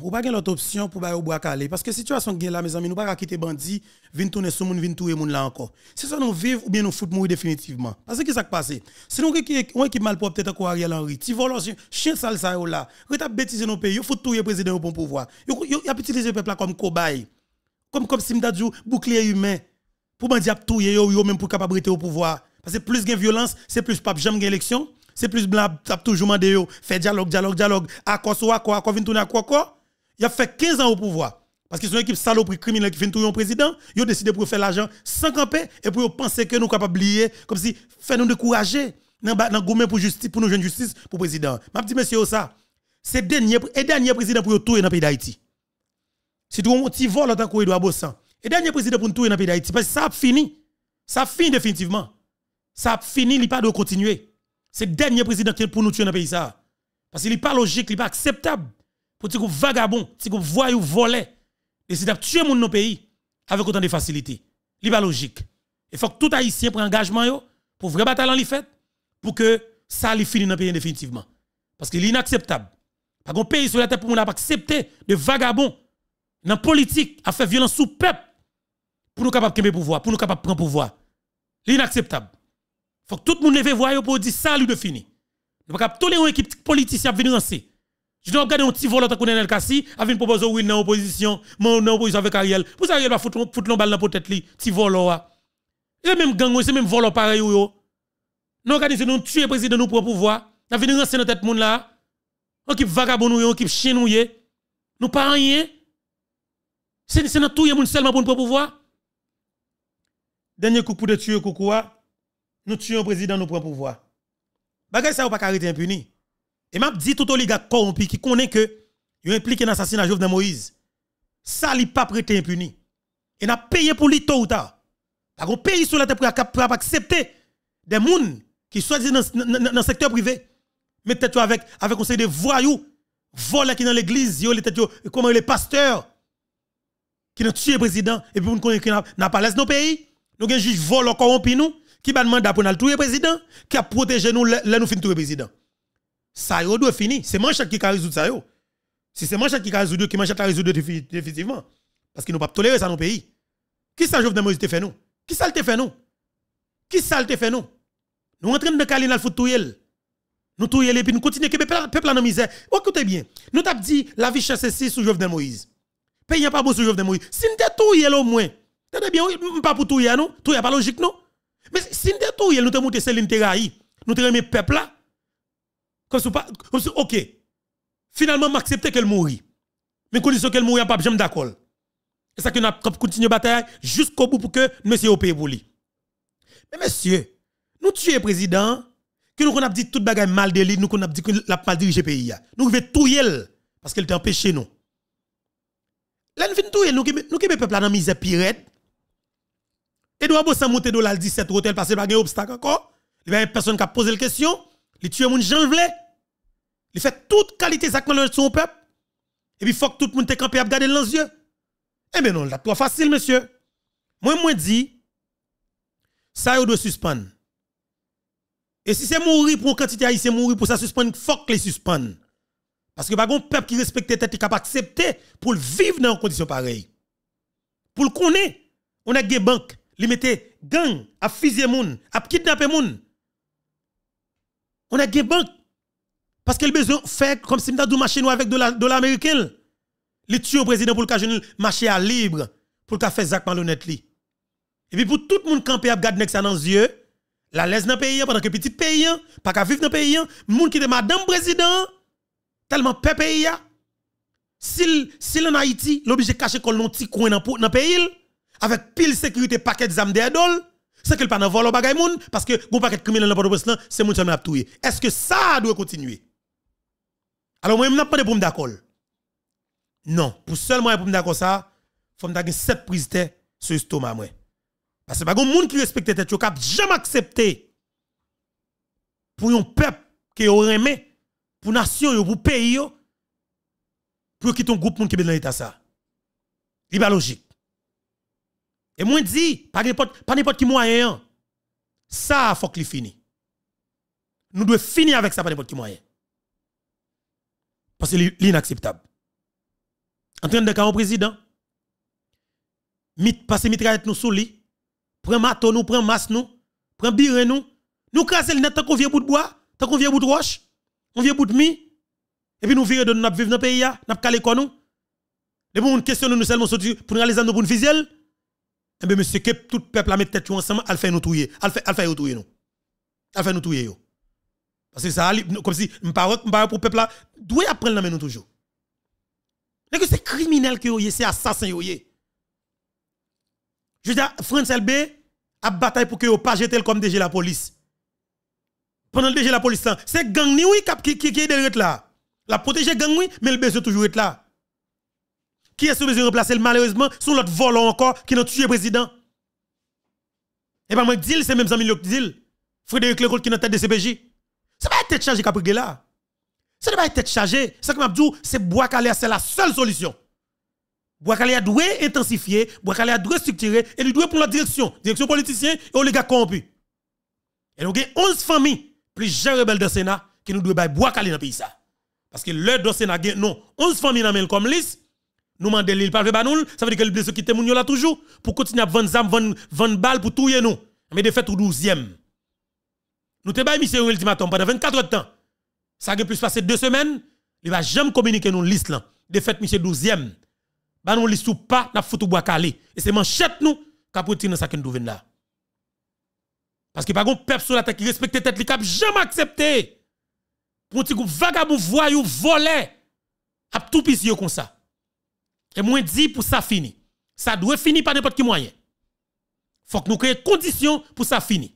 option, ou pas l'autre option pour bailler au bois calé parce que situation gen là mes amis, nous pas quitter bandi vinn tourner sur moun, vinn touer moun là encore. C'est ça nous vivre ou bien nous foutre mourir définitivement. Parce que ça qui passé Si nous on équipe mal propre peut-être Ariel Henry, ti volant chien sale ça là, reta bêtiser nos pays, faut touyer président bon pouvoir. Il y utilisé le peuple comme cobaye. Comme comme si bouclier humain pour bandi a touyer yo même pour capable au pouvoir. Parce que plus gain violence, c'est plus pas jamais gain élection c'est plus blab, t'as toujours yo, fait dialogue, dialogue, dialogue, à quoi, soit quoi, à quoi, vient tourner à quoi, quoi. Il a fait 15 ans au pouvoir. Parce que sont une équipe saloperie criminelle qui vient tout un président. Ils ont décidé pour faire l'argent sans camper et pour penser que nous sommes capables de comme si faire nous décourager dans le pour justice, pour nous jeunes justice pour le président. Je dis, monsieur, ça, c'est le dernier, dernier président pour tourner dans le pays d'Haïti. Si tout un petit vol en tant Bossan, le dernier président pour tourner dans le pays d'Haïti, parce que ça a fini. Ça a fini définitivement. Ça a fini, il n'y a pas de continuer. C'est le dernier président qui est pour nous tuer dans le pays. Ça. Parce qu'il n'est pas logique, il n'est pas acceptable pour petit vagabond, vous voyez voyou volé, décide de tuer mon nos pays avec autant de facilité. Ce pas logique. Il faut que tout haïtien prenne engagement pour vrai bataille en fait pour que ça lui finisse dans le pays définitivement. Parce que c'est inacceptable. Parce qu'on pays sur la tête pour nous pas accepter de vagabonds dans la politique à faire violence sous peuple pour nous capables de pouvoir, pour nous capables de prendre pouvoir. Il Faut que tout le monde lève voix pour dire ça lui de fini. Nous pas tolérer une équipe politique qui venir je dois regarder un petit volant qu'on est dans le cassis, avec une proposition oui, dans opposition, mon dans opposition avec Ariel. Pour ça, Ariel va foutre l'on balle dans la tête, petit volant. C'est hein. même gang, c'est même volant pareil. Nous organisons, nous tuer le président nous pour pouvoir. Nous venons renseigner dans tête monde là. On qui vagabond nous, on qui chien nous. Nous pas rien. C'est dans tout le monde seulement pour nous pouvoir. Dernier coup pour de tuer Koukoua, hein. nous tuons le président nous pour pouvoir. Bagay ça ou pas arrêter impuni. Et m'a dit tout oligarque corrompu qui connaît que il impliqué dans l'assassinat de Moïse. Ça n'est pas prêté impuni. Et a payé pour lui tôt ou tard. Par contre, pays sur la terre pour accepter des gens qui sont dans le secteur privé. Mais peut avec avec conseil de voyous, voleurs qui dans l'église, yo les comment les pasteurs qui ont tué le président et puis nous connaissons n'a pas laissé nos pays. Nous avons juge vol corrompu nous qui va demander pour nous tuer le président, qui a protégé nous, là nous finissons le président ça y doit fini? C'est manchette qui a résoudre ça yo. Si c'est manchette qui a résoudre, qui manchette a résoudre définitivement. Parce qu'ils n'ont pas tolérer ça dans nos pays. Qui ça de Moïse te fait nous Qui ça te fait nous Qui ça te fait nous Nous train de caler dans le foot Nous touiller et puis nous continuons que le peuple en misère. Écoutez bien, nous t'avons dit la vie chasse si sous Jovenel Moïse. a pas beau sous Jovenel Moïse. Si nous touiller au moins, t'as bien, pas pour touiller non Touiller pas logique non Mais si nous tout, nous t'aimons monté Céline Terraï. Nous t'aimons mis peuple là. Comme si, comme ok, finalement, m'accepter qu'elle mourit. Mais condition qu'elle mourit, pas jamais d'accord. Et ça que nous continuons la bataille jusqu'au bout pour que monsieur paye pour lui. Mais monsieur, nous tuons le président, que nous avons dit toute bagaille mal de lui, nous avons dit qu'il a mal dirigé le pays. Nous devons tout elle parce qu'elle t'a empêché nous. Là, nous tout nous qui peuple dans la misère pirate. Edouard Bossan nous dollar 17 hôtel parce qu'il n'y a pas d'obstacle encore. Il y a personne qui a posé la question. Il tue mon gens il fait toute qualité qu'on Melange sur son peuple. Et puis, il faut que tout le monde te campé à garder dans les yeux. Eh bien, non, là, trop facile, monsieur. Moi, moi, dis, ça, il doit suspendre. Et si c'est mourir pour une quantité il c'est mourir pour ça suspendre, faut que les suspendre. Parce que, pas peuple qui respecte tête, qui capable accepter pour vivre dans une condition pareille. Pour le connaître, on a des banques, ils mettent gang, à fusiller moun, à kidnapper moun. On a des banques. Parce qu'elle besoin faire comme si nous marché machines avec de l'américain. Il tue le président pour le marché à libre pour le faire Zach malhonnête Et puis pour tout le monde camper à garder ça dans les yeux, la laisse dans le pays pendant que petit pays pas qu'à vivre dans le pays, monde qui de madame président tellement peu pays s'il s'il en Haïti, l'obligé cacher qu'on non petit coin dans le pays avec pile sécurité paquet d'armes d'adol, c'est qu'il pas dans vol au bagay parce que bon paquet criminel dans Port-au-Prince, c'est monde qui a tout. Est-ce que ça doit continuer alors, moi, je n'ai pas de pour d'accord. Non, pour seulement pour me d'accord ça, il faut me 7 prises de sur l'estomac. Parce que pas un monde qui respecte tête, qui n'a jamais accepté pour un peuple qui aurait aimé, pour nation, pour un pays, pour quitter un groupe monde qui est dans l'état ça. C'est pas logique. Et moi, je dis, pas n'importe qui moyen, hein. ça, faut qu'il finisse. Nous devons finir avec ça pas n'importe qui moyen. Parce que c'est inacceptable. En train de un président, mit, passe mitraillette nous sous lui, prend mato nous, prend masse nous, prend bire nous, nous crase le net tant qu'on vient bout de bois, tant qu'on vient bout de roche, on vient pour de mi, et puis nous virer de vivre dans le pays, nous calé quoi nous. Les gens questionne, nous seulement pour nous réaliser pour une fuselle. Et eh bien, monsieur, que tout le peuple a mis tête ensemble, elle fait nous tuer, elle fait nous tuer nous. Elle fait nous tuer parce que ça, comme si, parlais pour le peuple là, d'où il la main nous toujours. C'est que c'est criminel que a, c'est assassin a. Je dis, France LB a bataille pour que vous pas jeté comme DG la police. Pendant le DG la police, hein, c'est gang ni oui qui qui est derrière là. La protéger gang oui, mais le besoin toujours être là. Qui est-ce besoin de remplacer malheureusement sur l'autre volant encore qui n'a tué le président? Et eh bien moi, deal, c'est même ami qui dit. Frédéric Lecoult, qui est en tête de CPJ. Ce n'est pas tête chargée qui là. n'est pas tête chargée. que je dis, c'est bois c'est la seule solution. Bois doit intensifier, bois doit structurer et il doit prendre la direction, direction politicien et oligarque corrompu. Et nous avons 11 familles plus plusieurs rebelles de Sénat qui nous doivent bois dans le pays Parce que le Sénat non, 11 familles dans comme liste nous demandons l'île le nous, ça veut dire que le qui était là toujours pour continuer à vendre 20 balles pour tout nous. Mais de fait au douzième. Nous te baillons un ultimatum pendant 24 heures de temps. Ça a plus passé deux semaines, il va jamais communiquer nous liste là. De fait monsieur 12e. Ba nous liste ou pas, n'a foutu bois calé. Et c'est manchette nous pris dans sa que nous là. Parce que par contre, peuple sur la tête qui respecte tête, Il cap jamais accepté. Pour un petit groupe vagabond voyou volé. A tout pisieux comme ça. Et moi dit pour ça fini. Ça doit finir par n'importe quel moyen. Faut que nous créions conditions pour ça finir.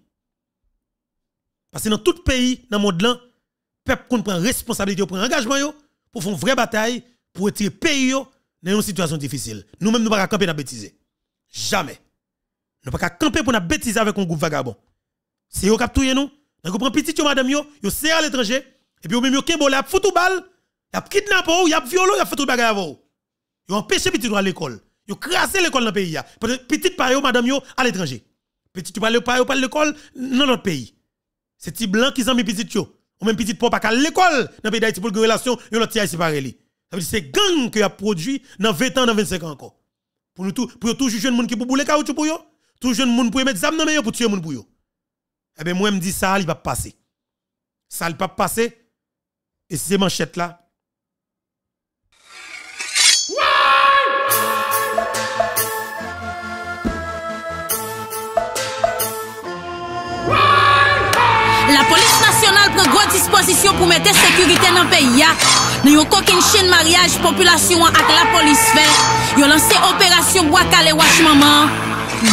Parce que dans tout pays, dans le monde, le peuple prend responsabilité, prend engagement pour faire une vraie bataille, pour retirer le pays dans une situation difficile. Nous-mêmes, nous ne pouvons pas camper dans la bêtise. Jamais. Nous ne pouvons pas camper pour bêtise avec un groupe vagabond. C'est eux qui nous. nous. Donc, vous petit yo, madame vous yo à l'étranger, et puis vous même yo kembo, vous foutu balle, la kidnappé vous la violé, la fait tout bagay avant. Yo empêché petit à l'école. Vous crassez l'école dans le pays. Petit pays, yo, madame à l'étranger. Petit tu parles pas à l'école dans notre pays. C'est petit blanc qui sont mes petit yo. Ou même petite pas à l'école dans pays d'Haïti pour une relation, yon l'autre Haïti par li. Ça veut dire c'est gang qui a produit dans 20 ans, dans 25 ans encore. Pour nous tout, pour tout jeune monde qui pour bouler caoutchouc pour yo, tout jeune monde pour mettre zam dans yo pour tuer monde pour yo. Eh bien, moi me dis ça, il va passer. Ça il va passer. Et ces manchettes là, La police nationale prend grande disposition pour mettre sécurité dans le pays. Nous a coquin chaîne mariage, population avec la police fait. Ils ont lancé opération Bois Calé Wash Maman.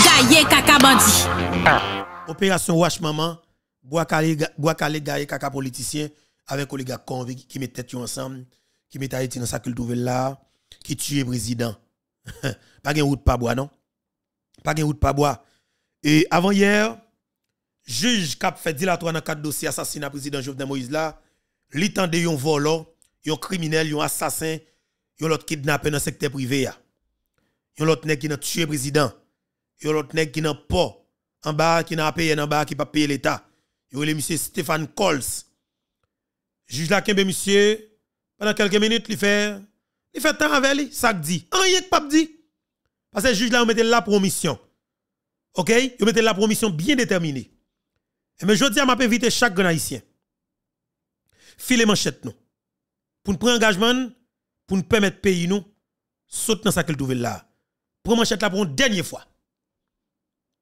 Gaillé Kaka Bandi. Opération Wash Maman, Bois Calé Gaillé Kaka Politicien, avec Oliga convicts qui met tête ensemble, qui met Haïti dans sa culture là, qui tue président. *laughs* pas de route pas bois, non? Pas de route pas bois. Et avant hier, juge qui a fait dilatoire dans quatre dossiers assassinat président Jovenel Moïse là, li tende yon volant, yon criminel, yon assassin, yon l'autre kidnappé dans secteur privé Yon l'autre nèg qui n'a tué président, yon l'autre qui n'a pas en bas qui n'a payé en bas qui pas payé l'état. Yon le monsieur Stéphane Cols. Juge là kembe monsieur pendant quelques minutes il fait tant temps avec lui, ça dit. Rien que pas dit. Parce que juge là on mettait la promission. OK? Vous mettez la promission bien déterminée. Mais eh ben, je dis à m'a inviter chaque grand haïtien. Filez manchette nous. Pour nous prendre engagement, pour nous permettre pays nous, saute dans sa qu'il trouve là. Prends manchette là pour une dernière fois.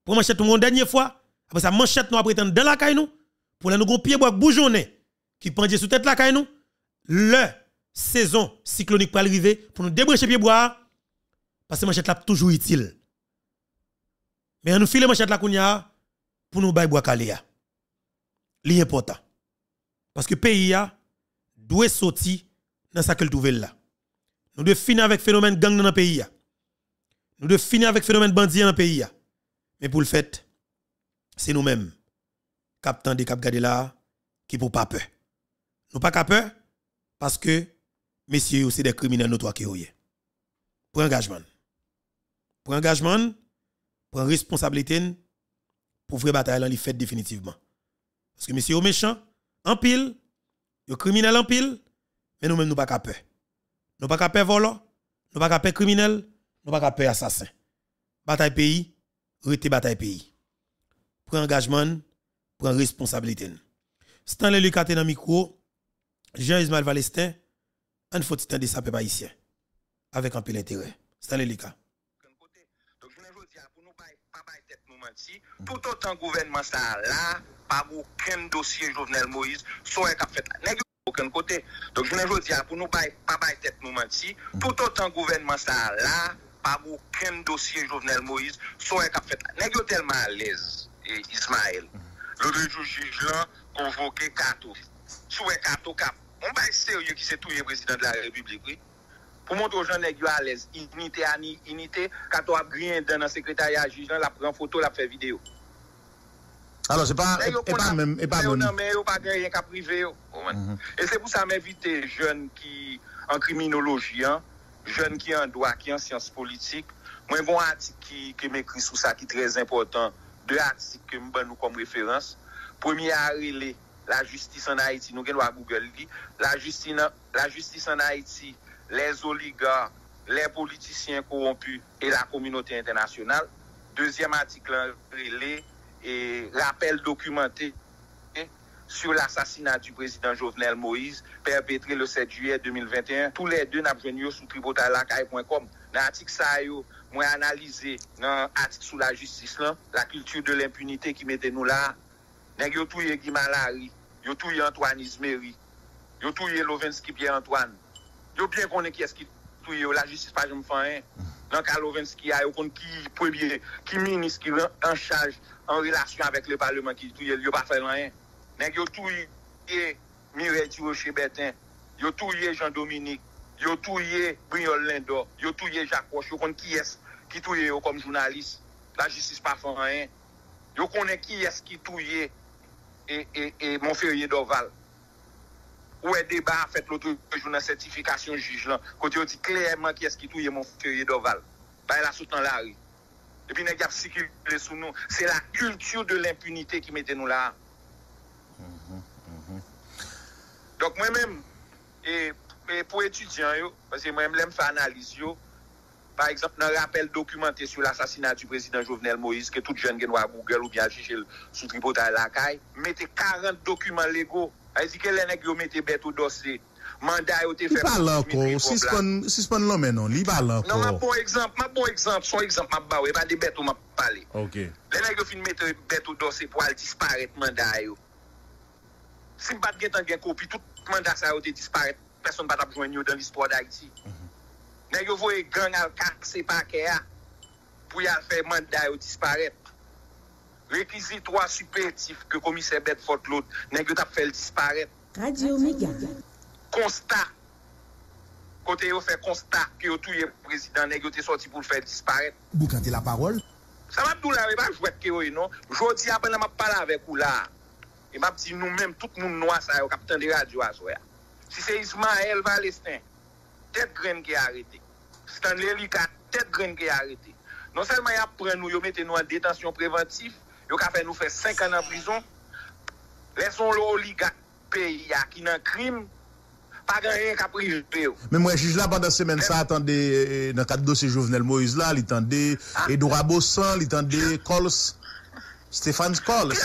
Prends manchette pour une dernière fois. Après ça, manchette nous après dans la caille nous. Pour nous gon pied bois boujonné qui pendait sous tête la caille nous. Le saison cyclonique pour arriver pour nous débrancher pied bois. Parce que manchette là toujours utile. Mais on nous file manchette là pour nous bailler bois caléa li important. Parce que pays a doit sortir dans sa nouvelle. là. Nous devons finir avec le phénomène gang dans le pays. Nous devons finir avec le phénomène bandit dans le pays. Mais pour le fait, c'est nous-mêmes, cap de cap là, qui pour pas peur. Nous pas peur, parce que, messieurs, c'est des criminels notoires qui sont. Pour engagement. Pour engagement, pour responsabilité, pour vraie bataille, le fait définitivement. Parce que monsieur est méchant, en pile, les criminel en pile, mais nous-mêmes nous pas qu'à peur. Nous pas qu'à peur volant, nous pas qu'à peur criminel, nous pas qu'à peur assassin. Bataille pays, rete bataille pays. Prends engagement, prends responsabilité. Stanley Lucas dans le micro, Jean-Ismaël Valestin, on faut de sa peuple haïtien avec un pile intérêt. Stanley Lucas. Donc je vous veux dire pour nous pas pas tête nous tout autant gouvernement ça là pa wou ken dosye Jovenel Moïse souwe kap fet la. Nè gyon pou ken kote. Donk jounen joun diya pou nou bay, pa bay tet nou manti, mm. toutotan gouvenman sa la, pa wou ken dosye Jovenel Moïse souwe kap fet la. Nè gyon telman alèz, eh, Ismael. Mm. Le rejou juj lan, konvoke kato. Souwe kato kap. Mou bay se ou ye ki se touye prezident la republik. Po moun drou jan, nè gyon alèz. Ni te an ni, ni te. Kato ap griyen den nan sekretaryat juj lan, la pren foto, la fe video. Alors, se pa, e pa mèm, e pa mèm. e l'apel dokumante sur l'assassinat du prezident Jovenel Moïse perbetre le 7 juyè 2021. Tou lè dè n ap jwen yo sou pribotalakae.com nan atik sa yo mwen analize nan atik sou la jistis lan la kultur de l'impunite ki mette nou la nan yo touye Gimalari yo touye Antoine Izmeri yo touye Lovinsky, Pierre Antoine yo bien konen ki eski touye yo la jistis pa jom fanyen nan ka Lovinsky a yo konen ki prebire ki minis, ki renchage an relasyon avèk lè palèman ki touye lè, yo pa fè lan yè. Nèk yo touye Miretti Rochebetè, yo touye Jean-Dominique, yo touye Brion Lendor, yo touye Jacques Roche, yo konè ki touye yo kom jounalist, la justice pa fè lan yè. Yo konè ki touye Monferrier Doval, ouè débat fèt lòtou pe jounan sertifikasyon jige lan, koti yo ti klerèman ki touye Monferrier Doval, bay la soutan la rè. Depi nè gap si ki lè sou nou. Se la kultur de l'impunite ki mette nou la. Mm-hmm, mm-hmm. Dok mwen mèm, e, e pou etudyan yo, mwen mèm lèm fè analize yo, par exemple, nè rappel dokumante sou l'assassinatou prezident Jovenel Moïse ke tout jen gen wak Google ou bia jichel sou tripotan lakay, mette 40 dokumant lego, a y zike lè nèk yo mette bet ou dosle. Manda yo te fèp... Li balan ko? Si spon lomen non? Li balan ko? Non, ma bon ekzamp. Ma bon ekzamp. Son ekzamp ma bawe. Mande betou ma pale. Ok. Le nè yo fin metou betou dosè pou al disparet manda yo. Si mbat gen tangen ko, pi tout manda sa yo te disparet, person bat ap jwen yo dan lispo aday ti. Nè yo vou e gang al kak se pa ke a, pou ya fè manda yo disparet. Rekizit wak supertif ke komise bet fòt lout, nè yo tap fèl disparet. Radio Mega... Konstat, kote yo fè konstat ki yo touye prezident negyo te soti pou l fè disparet. Bou kante la parol? Sa mab dou la reba jwet ki yo e non. Jodi apen la mab pala vek ou la. E mab ti nou mèm tout nou noua sa yo kapitan de radio aswe. Si se yisman el valestan, tet gren kè arete. Si tan lè li ka, tet gren kè arete. Non sel may ap pren nou yo mette nou an detansyon preventif. Yo ka fè nou fè 5 an an prizon. Leson lò oliga peyi ya ki nan krim. Pa genye kapri jupe yo. Men mwen juj la pandan semen sa atande nan euh, kade dosye jovenel Moïse la, li atande ah. Edoura Bosson, li atande Coles, Stéphane Coles.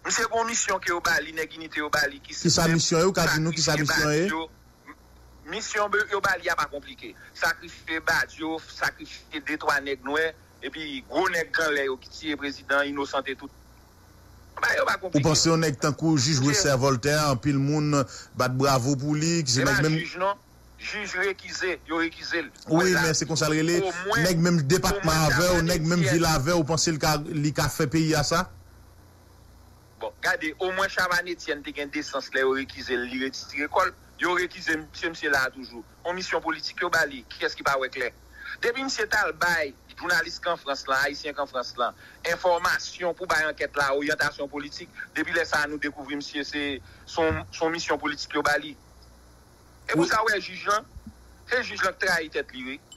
Mwen se bon misyon ki yo bali, nek inite yo bali. Ki sa misyon yo, kadi nou ki sa misyon yo? Misyon yo bali ya pa komplike. Sakrifite badyo, sakrifite detwa nek noue, epi gro nek janle yo ki tiye prezident inosante tout. Ou pense yon ek tankou juj wese Voltaire, an pil moun bat bravo pou li? Eman juj nan, juj rekize, yo rekize l. Oui, men se konsalrele, neg men depakman ave, neg men vilave, ou pense li ka fe peyi a sa? Bon, gade, o mwen chavan etienne te gen desans le yo rekize l, li re titi rekol, yo rekize mse mse la a toujou. On misyon politik yo bali, ki kes ki pa wekle? Depi mse tal, baye. jounalist kan Franslan, aisyen kan Franslan, informasyon pou bay anket la ou yon tasyon politik, depi lè sa an nou dekouvri msye se son misyon politik yo bali. E mou sa wè jijan, fè jijan lòk tra yi tèt lirik.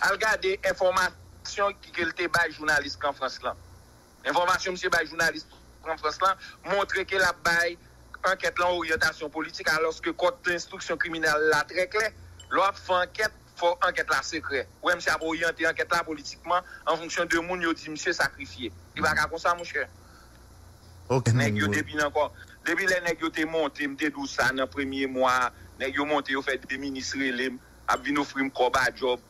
Al mm-hmm. gade, informasyon ki kelte bay jounalist kan Franslan. Informasyon msye bay jounalist kan Franslan, montre ke la bay anket la ou yon tasyon politik alòske kote t'instruksyon kriminal la trekle, lò ap fè anket Fò anket la sekre. Wè msè abou yon te anket la politikman. An fonksyon de moun yo di msè sakrifye. I baka konsan msè. Ok moun moun. Nèk yo te bin ankon. Nèk yo te monte mte dou sa nan premye mwa. Nèk yo monte yo fè de minisre lem. Ab vin ofri mko ba job.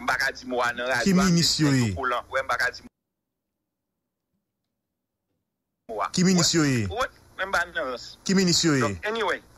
Mbaka di mwa nan rajwa. Kimi nisyo yi? Wè mbaka di mwa. Kimi nisyo yi? Wè mba nan rase. Kimi nisyo yi? Anyway.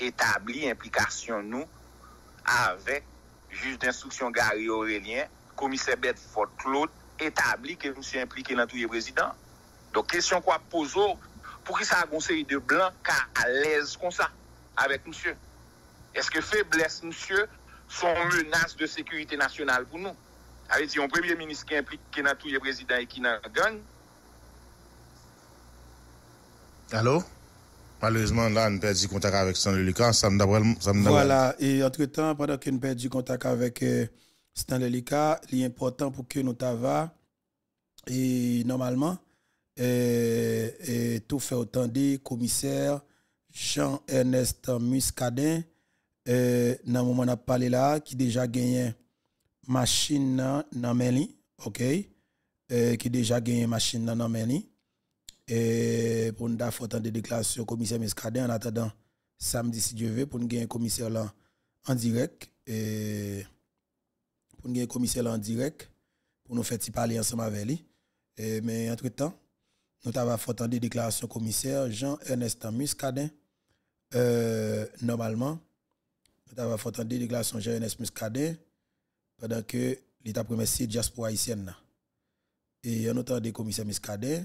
établi implication nous avec juge d'instruction Gary Aurélien, commissaire Bedford Claude, établi que Monsieur implique dans président. Donc, question quoi poser pour qui ça a conseillé de blanc car à l'aise comme ça avec monsieur Est-ce que faiblesse, monsieur, sont menaces de sécurité nationale pour nous allez y un premier ministre qui implique dans tout président et qui n'a gagne. Allô Malheureusement, là, on perd perdu contact avec Stanley Lucas. Ça voilà, et entre-temps, pendant qu'on perd perdu contact avec euh, Stanley Lucas, il est important pour que nous t'avons, et normalement, euh, tout fait autant de commissaire Jean-Ernest Muscadin, euh, dans le moment où on a parlé là, qui déjà gagné machine dans Meli, ok, et, qui déjà gagné machine dans Meli. Et pour nous faire des déclarations commissaire Muscadet en attendant samedi si Dieu veut pour nous gagner un commissaire là en direct et pour nous gagner un commissaire là en direct pour nous faire parler ensemble avec lui mais entre-temps nous avons fait des déclarations commissaire Jean-Ernest Muscadet. Euh, normalement nous avons fait des déclarations Jean-Ernest Muscadet pendant que l'État remercie diaspora haïtienne et en des commissaires Muscadet.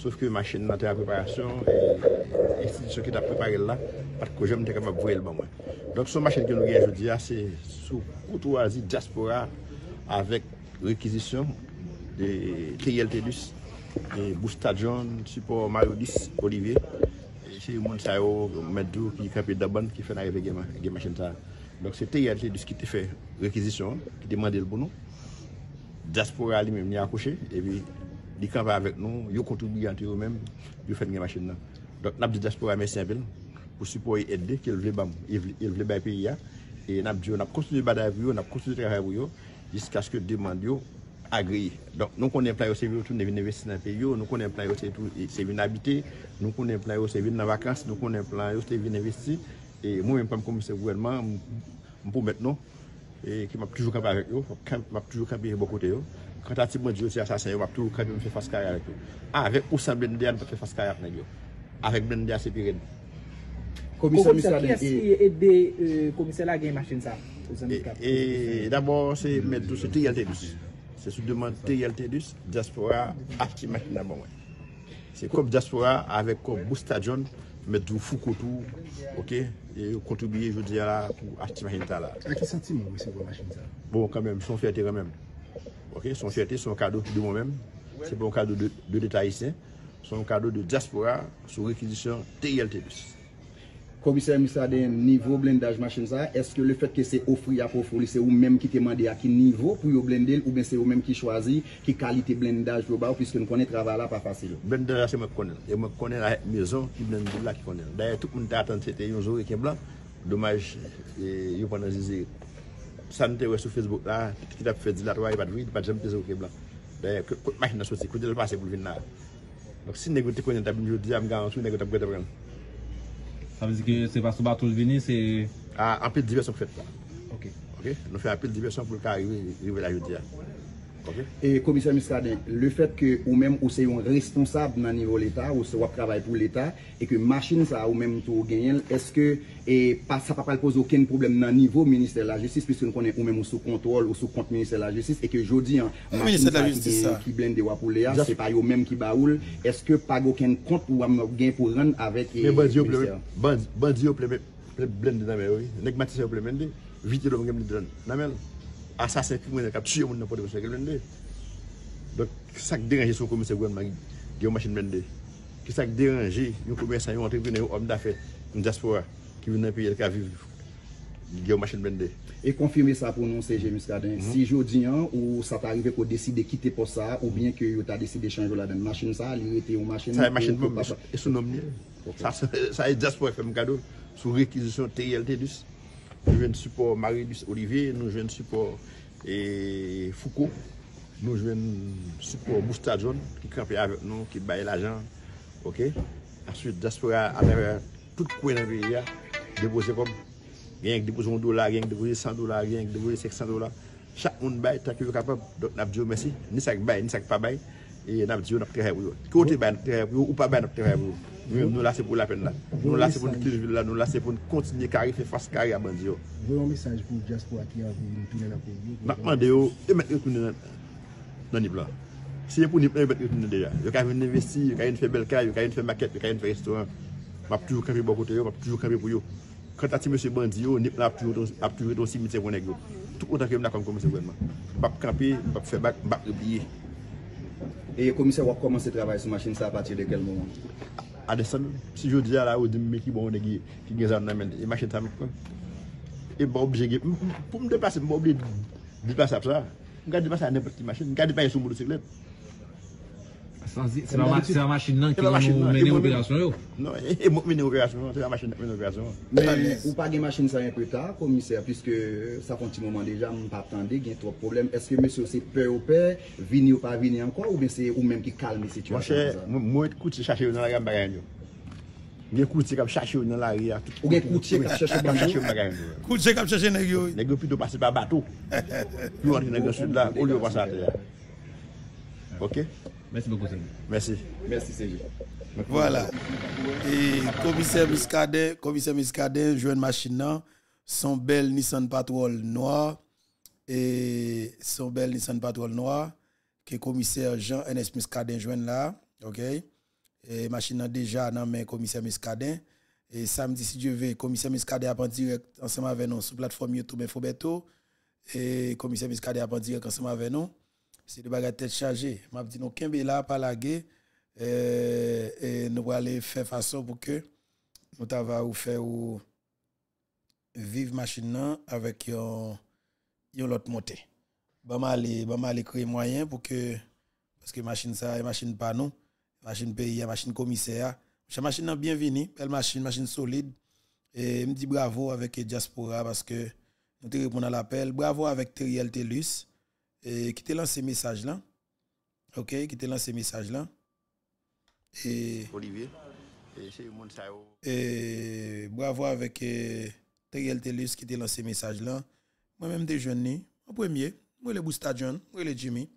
Sòf kè yon machèn nan te a preparasyon E si sou ki ta prepare la Pat kò jèm te kapap vwèl ban mwen Donk sou machèn ki yon riyen jodi a Sou koutou wazi diaspora Avèk rekizisyon De te yel te lus Bous ta joun Supò Maroudis, Olivier Che yon moun sa yo, Mèdou Ki fè nan revè gen machèn ta Donk se te yel te lus ki te fè rekizisyon Ki te mandè l bonou Diaspora li mèm ni a kòche E vi di kap avèk nou, yo kontou biyant yo mèm, yo fèn gen machin nan. Don, nabdi daspo amè simpel, pou support yi edde, ki el vle bèm, el vle bè pè ya, e nabdi yo nabkonsoujou badav yo, nabkonsoujou tarav yo, jisk aske deman yo agri. Don, nou konen plan yo se vin, nou konen plan yo se vin nabite, nou konen plan yo se vin nan vakans, nou konen plan yo se vin nabiti, e mou mèm panm komise vwenman, m pou mèt nou, ki m ap toujou kap avèk yo, m ap toujou kap yè bo kote yo, Kratatib mwen diyo se asan yon wap tou krepe mwen fe faskare a lèk yo. A, re usan blende an pa fe faskare a lèk yo. Awek blende a sepiren. Komisya ki asye et de komisya bon, la gen machin sa. E d'abon se mèdou se tè yel tè dus. Se sou deman tè yel tè dus, Diaspora a ki machin nan bon wè. Se kom Diaspora avek kom Busta John, mèdou fou koutou. Ok, kontou biye joudia la pou a ki machin ta la. A ki senti mwen wè se mwen machin sa. Bon, kamem, son fète remèm. Ok, son chète, son kado ki de mou mèm, se bon kado de détaïsè, son kado de diaspora, sou rekizisyon T.I.L.T.B.S. Komisèr Moussade, nivou blendaj machin sa, eske le fèt ke se ofri apou ofri, se ou mèm ki te mande a ki nivou pou yo blendel, ou ben se ou mèm ki chwazi ki kalite blendaj pou yo baou, fiske nou konen travala pa fasil. Bendel a se mè konen, mè konen a mèzon, ki blendou la ki konen. Dèye, tout moun te atan, se te yon zowe ki blan, dommaj, yo pandan zize... Sanite wè sou Facebook la, ah, ki tap fè dilat wè, yè pat vwit, pat jèm pè zè wè kè blan. Dè, kout mèch nan sò si, kout dèl pasèk wè vin la. Donk si negote kon yon tap bin jodi ya, mga an sou yon negote ap gwen te pren. Sa vè zi ki se pasou batou l vini, se... Ha, ah, anpil dibè son fèt la. Ok. Ok? Nou fè anpil dibè son pou l ka rive la jodi ya. E, Komisèr Mr. Adin, le fèt ke ou mèm ou se yon responsab nan nivou l'Etat, ou se wap travay pou l'Etat, e ke machin sa ou mèm tou genyen, eske, e sa pa pal pose ouken problem nan nivou Ministèr la Jusis, piske nou konen ou mèm ou sou kontrol, ou sou kont Ministèr la Jusis, e ke jodi, an, machin sa ki blende wap pou l'Etat, se pa yon mèm ki baoul, eske pa goken kont ou am gen pou ren avèk e... Mèm badi yo ple mèm, ple blende nan mèm ou, nek matise yo ple mèm de, viti ro mèm gen pou ren nan mèm ou. A sa se ki mwen de kap, ti yon moun nan pote kon se ke mwen de. Dok, ki sa ki deranje sou komise gwen man, ge ou machin mwen de. Ki sa ki deranje, yon koumen sa yon antre kwenen, yon om da fe, yon jaspoa, ki vinen pe yon ka vive, ge ou machin mwen de. E konfirmé sa pou nou, Seji Jemis Kadin, si jyo diyan, ou sa ta arrive pou deside kite pou sa, ou bien ki yon ta deside chanjou la den machin sa, li rete ou machin... Sa yon machin pou mwen, e sou nom nye. Sa yon jaspoa fè mwen kado, sou rekizisyon TILT disi. Nou jwen support Marie-Louise Olivier, nou jwen support eh, Foucault, nou jwen support Moustard Jaune, ki krepe avek nou, ki baye la jan. Aswit, jaspewa anewè, tout kwen anewè ya, depoze kom, genk depoze 1 dola, genk depoze 100 dola, genk depoze 600 dola. Chak moun baye, tak yon kapap, nap diyo mesi, nisak baye, nisak pa baye. E yon ap di yon ap teray pou yon Kyo ou te bay an ap teray pou yon Ou pa bay an ap teray pou yon Nou la se pou la pen la Nou la se pou nou kli nou vil la Nou la se pou nou kontinye kari Fek fos kari a bandi yon Vè yon mesaj pou Jaspo Akia Moun tounen ap pou yon Moun mande yon Yon met retounen Nan nip la Si yon pou nip la Yon met retounen deja Yon ka ven investi Yon ka yon fè bel ka Yon ka yon fè maket Yon ka yon fè restaurant Map toujou kampi bo kote yon Map toujou kampi pou yon Kontati mè se bandi E komise wak komanse travaye sou machin sa apatir dekel moman? A de san, si jo di ala ou di me ki bon deki gen zan namen, e machin tamik kon. E mba objege, pou mdeplase mba obje deplase ap sa, mka deplase an epati machin, mka deplaye sou motosiklet. Sanzi, se la non, machini nan ki meni operasyon yo? Non, meni operasyon yo, se la machini meni operasyon yo Meni, ou pa geni machini sa yon preta, komiser, piske sa konti moman deja, moun pa ptande, geni trope problem Eske, monsen, se pe ou pe, vini ou pa vini ankon, ou monsen, ou meni ki kalme situasyon yo? Monsen, moun koutse chache yo nan la rey anjo Gen koutse kap chache yo nan la rey anjo Ou gen koutse kap chache yo nan la rey anjo Koutse kap chache yo nan la rey anjo Nan gen pi do pasi pa batou Pi ou anje nan gen sud la, ou li yo pasate ya Ok? Merci beaucoup, Seigneur. Merci. Merci, Seigneur. Voilà. Et commissaire Muscadet, commissaire Muscadet, jeune machine, son bel Nissan Patrol noir, et son bel Nissan Patrol noir, que commissaire Jean-Ernest Muscadet joint là, ok? Et machine déjà dans mais commissaire Muscadet. Et samedi, si Dieu veut, commissaire Muscadet a en direct ensemble avec nous sur la plateforme YouTube Infobeto. Et commissaire Muscadet a en direct ensemble avec nous c'est des bagages tête chargée. M'a dit, non, Kembe là, euh, et nous allons faire façon pour que nous avons fait ou vivre machine avec yon, autre montée. Je vais créer aller créer moyen pour que, parce que machine ça, machine pas nous, machine pays, machine commissaire, machine bienvenue, belle machine, machine solide. Et me dit bravo avec diaspora parce que nous avons répondu à l'appel. Bravo avec Teriel Telus et qui te lance ce message là. OK, qui te lance ce message là. Et Olivier et bravo avec euh, Teriel Telus qui te lance ce message là. Moi-même des jeunes en premier, moi le Boosta John, moi le Jimmy,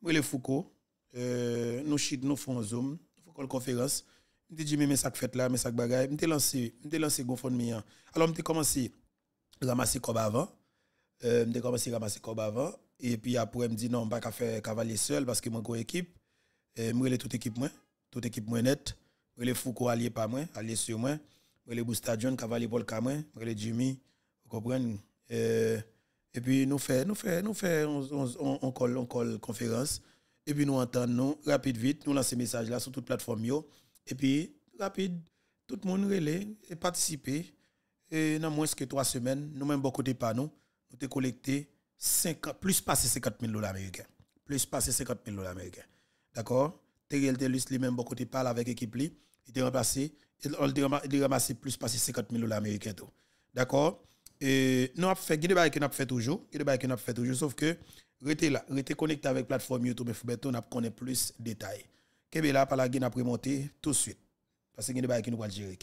moi le Foucault, euh, nous chit nous font zoom, nous font conférence. Je Jimmy, mais ça fait là, mais ça bagaille. Je lancé, je lancé GoFundMe. Alors, je commencé à ramasser comme avant. Euh, je commencé à ramasser comme avant. Et puis après, je me dis non, je ne vais pas faire cavalier seul parce que mon une équipe. Je suis toute équipe, moi. Toute équipe, moi net. Je suis Foucault, allié moi, allié sur moi. Je suis Boustadion, cavalier pour kamen Je suis Jimmy. Vous comprenez? et puis nous faisons, nous fait nous fait on, on, on, colle, on colle conférence. Et puis nous entendons, nous, rapide, vite, nous lançons message là sur toute plateforme. Yo. Et puis, rapide, tout le monde relais et participer. Et dans moins que trois semaines, nous-mêmes, beaucoup de panneaux, nous te collecté plus passé 50 000 dollars américains. Plus passé 50 000 dollars américains. D'accord Terrell Telus lui-même, beaucoup de parle avec l'équipe, il était remplacé, il a ramassé plus passé 50 000 dollars américains. D'accord et nous avons fait, il y fait toujours, il y a des qu'on fait toujours, sauf que, restez là, restez connecté avec la plateforme YouTube, mais on connaît plus de détails. là, par la guine, après monter tout de suite. Parce que il y a des qu'on nous va gérer.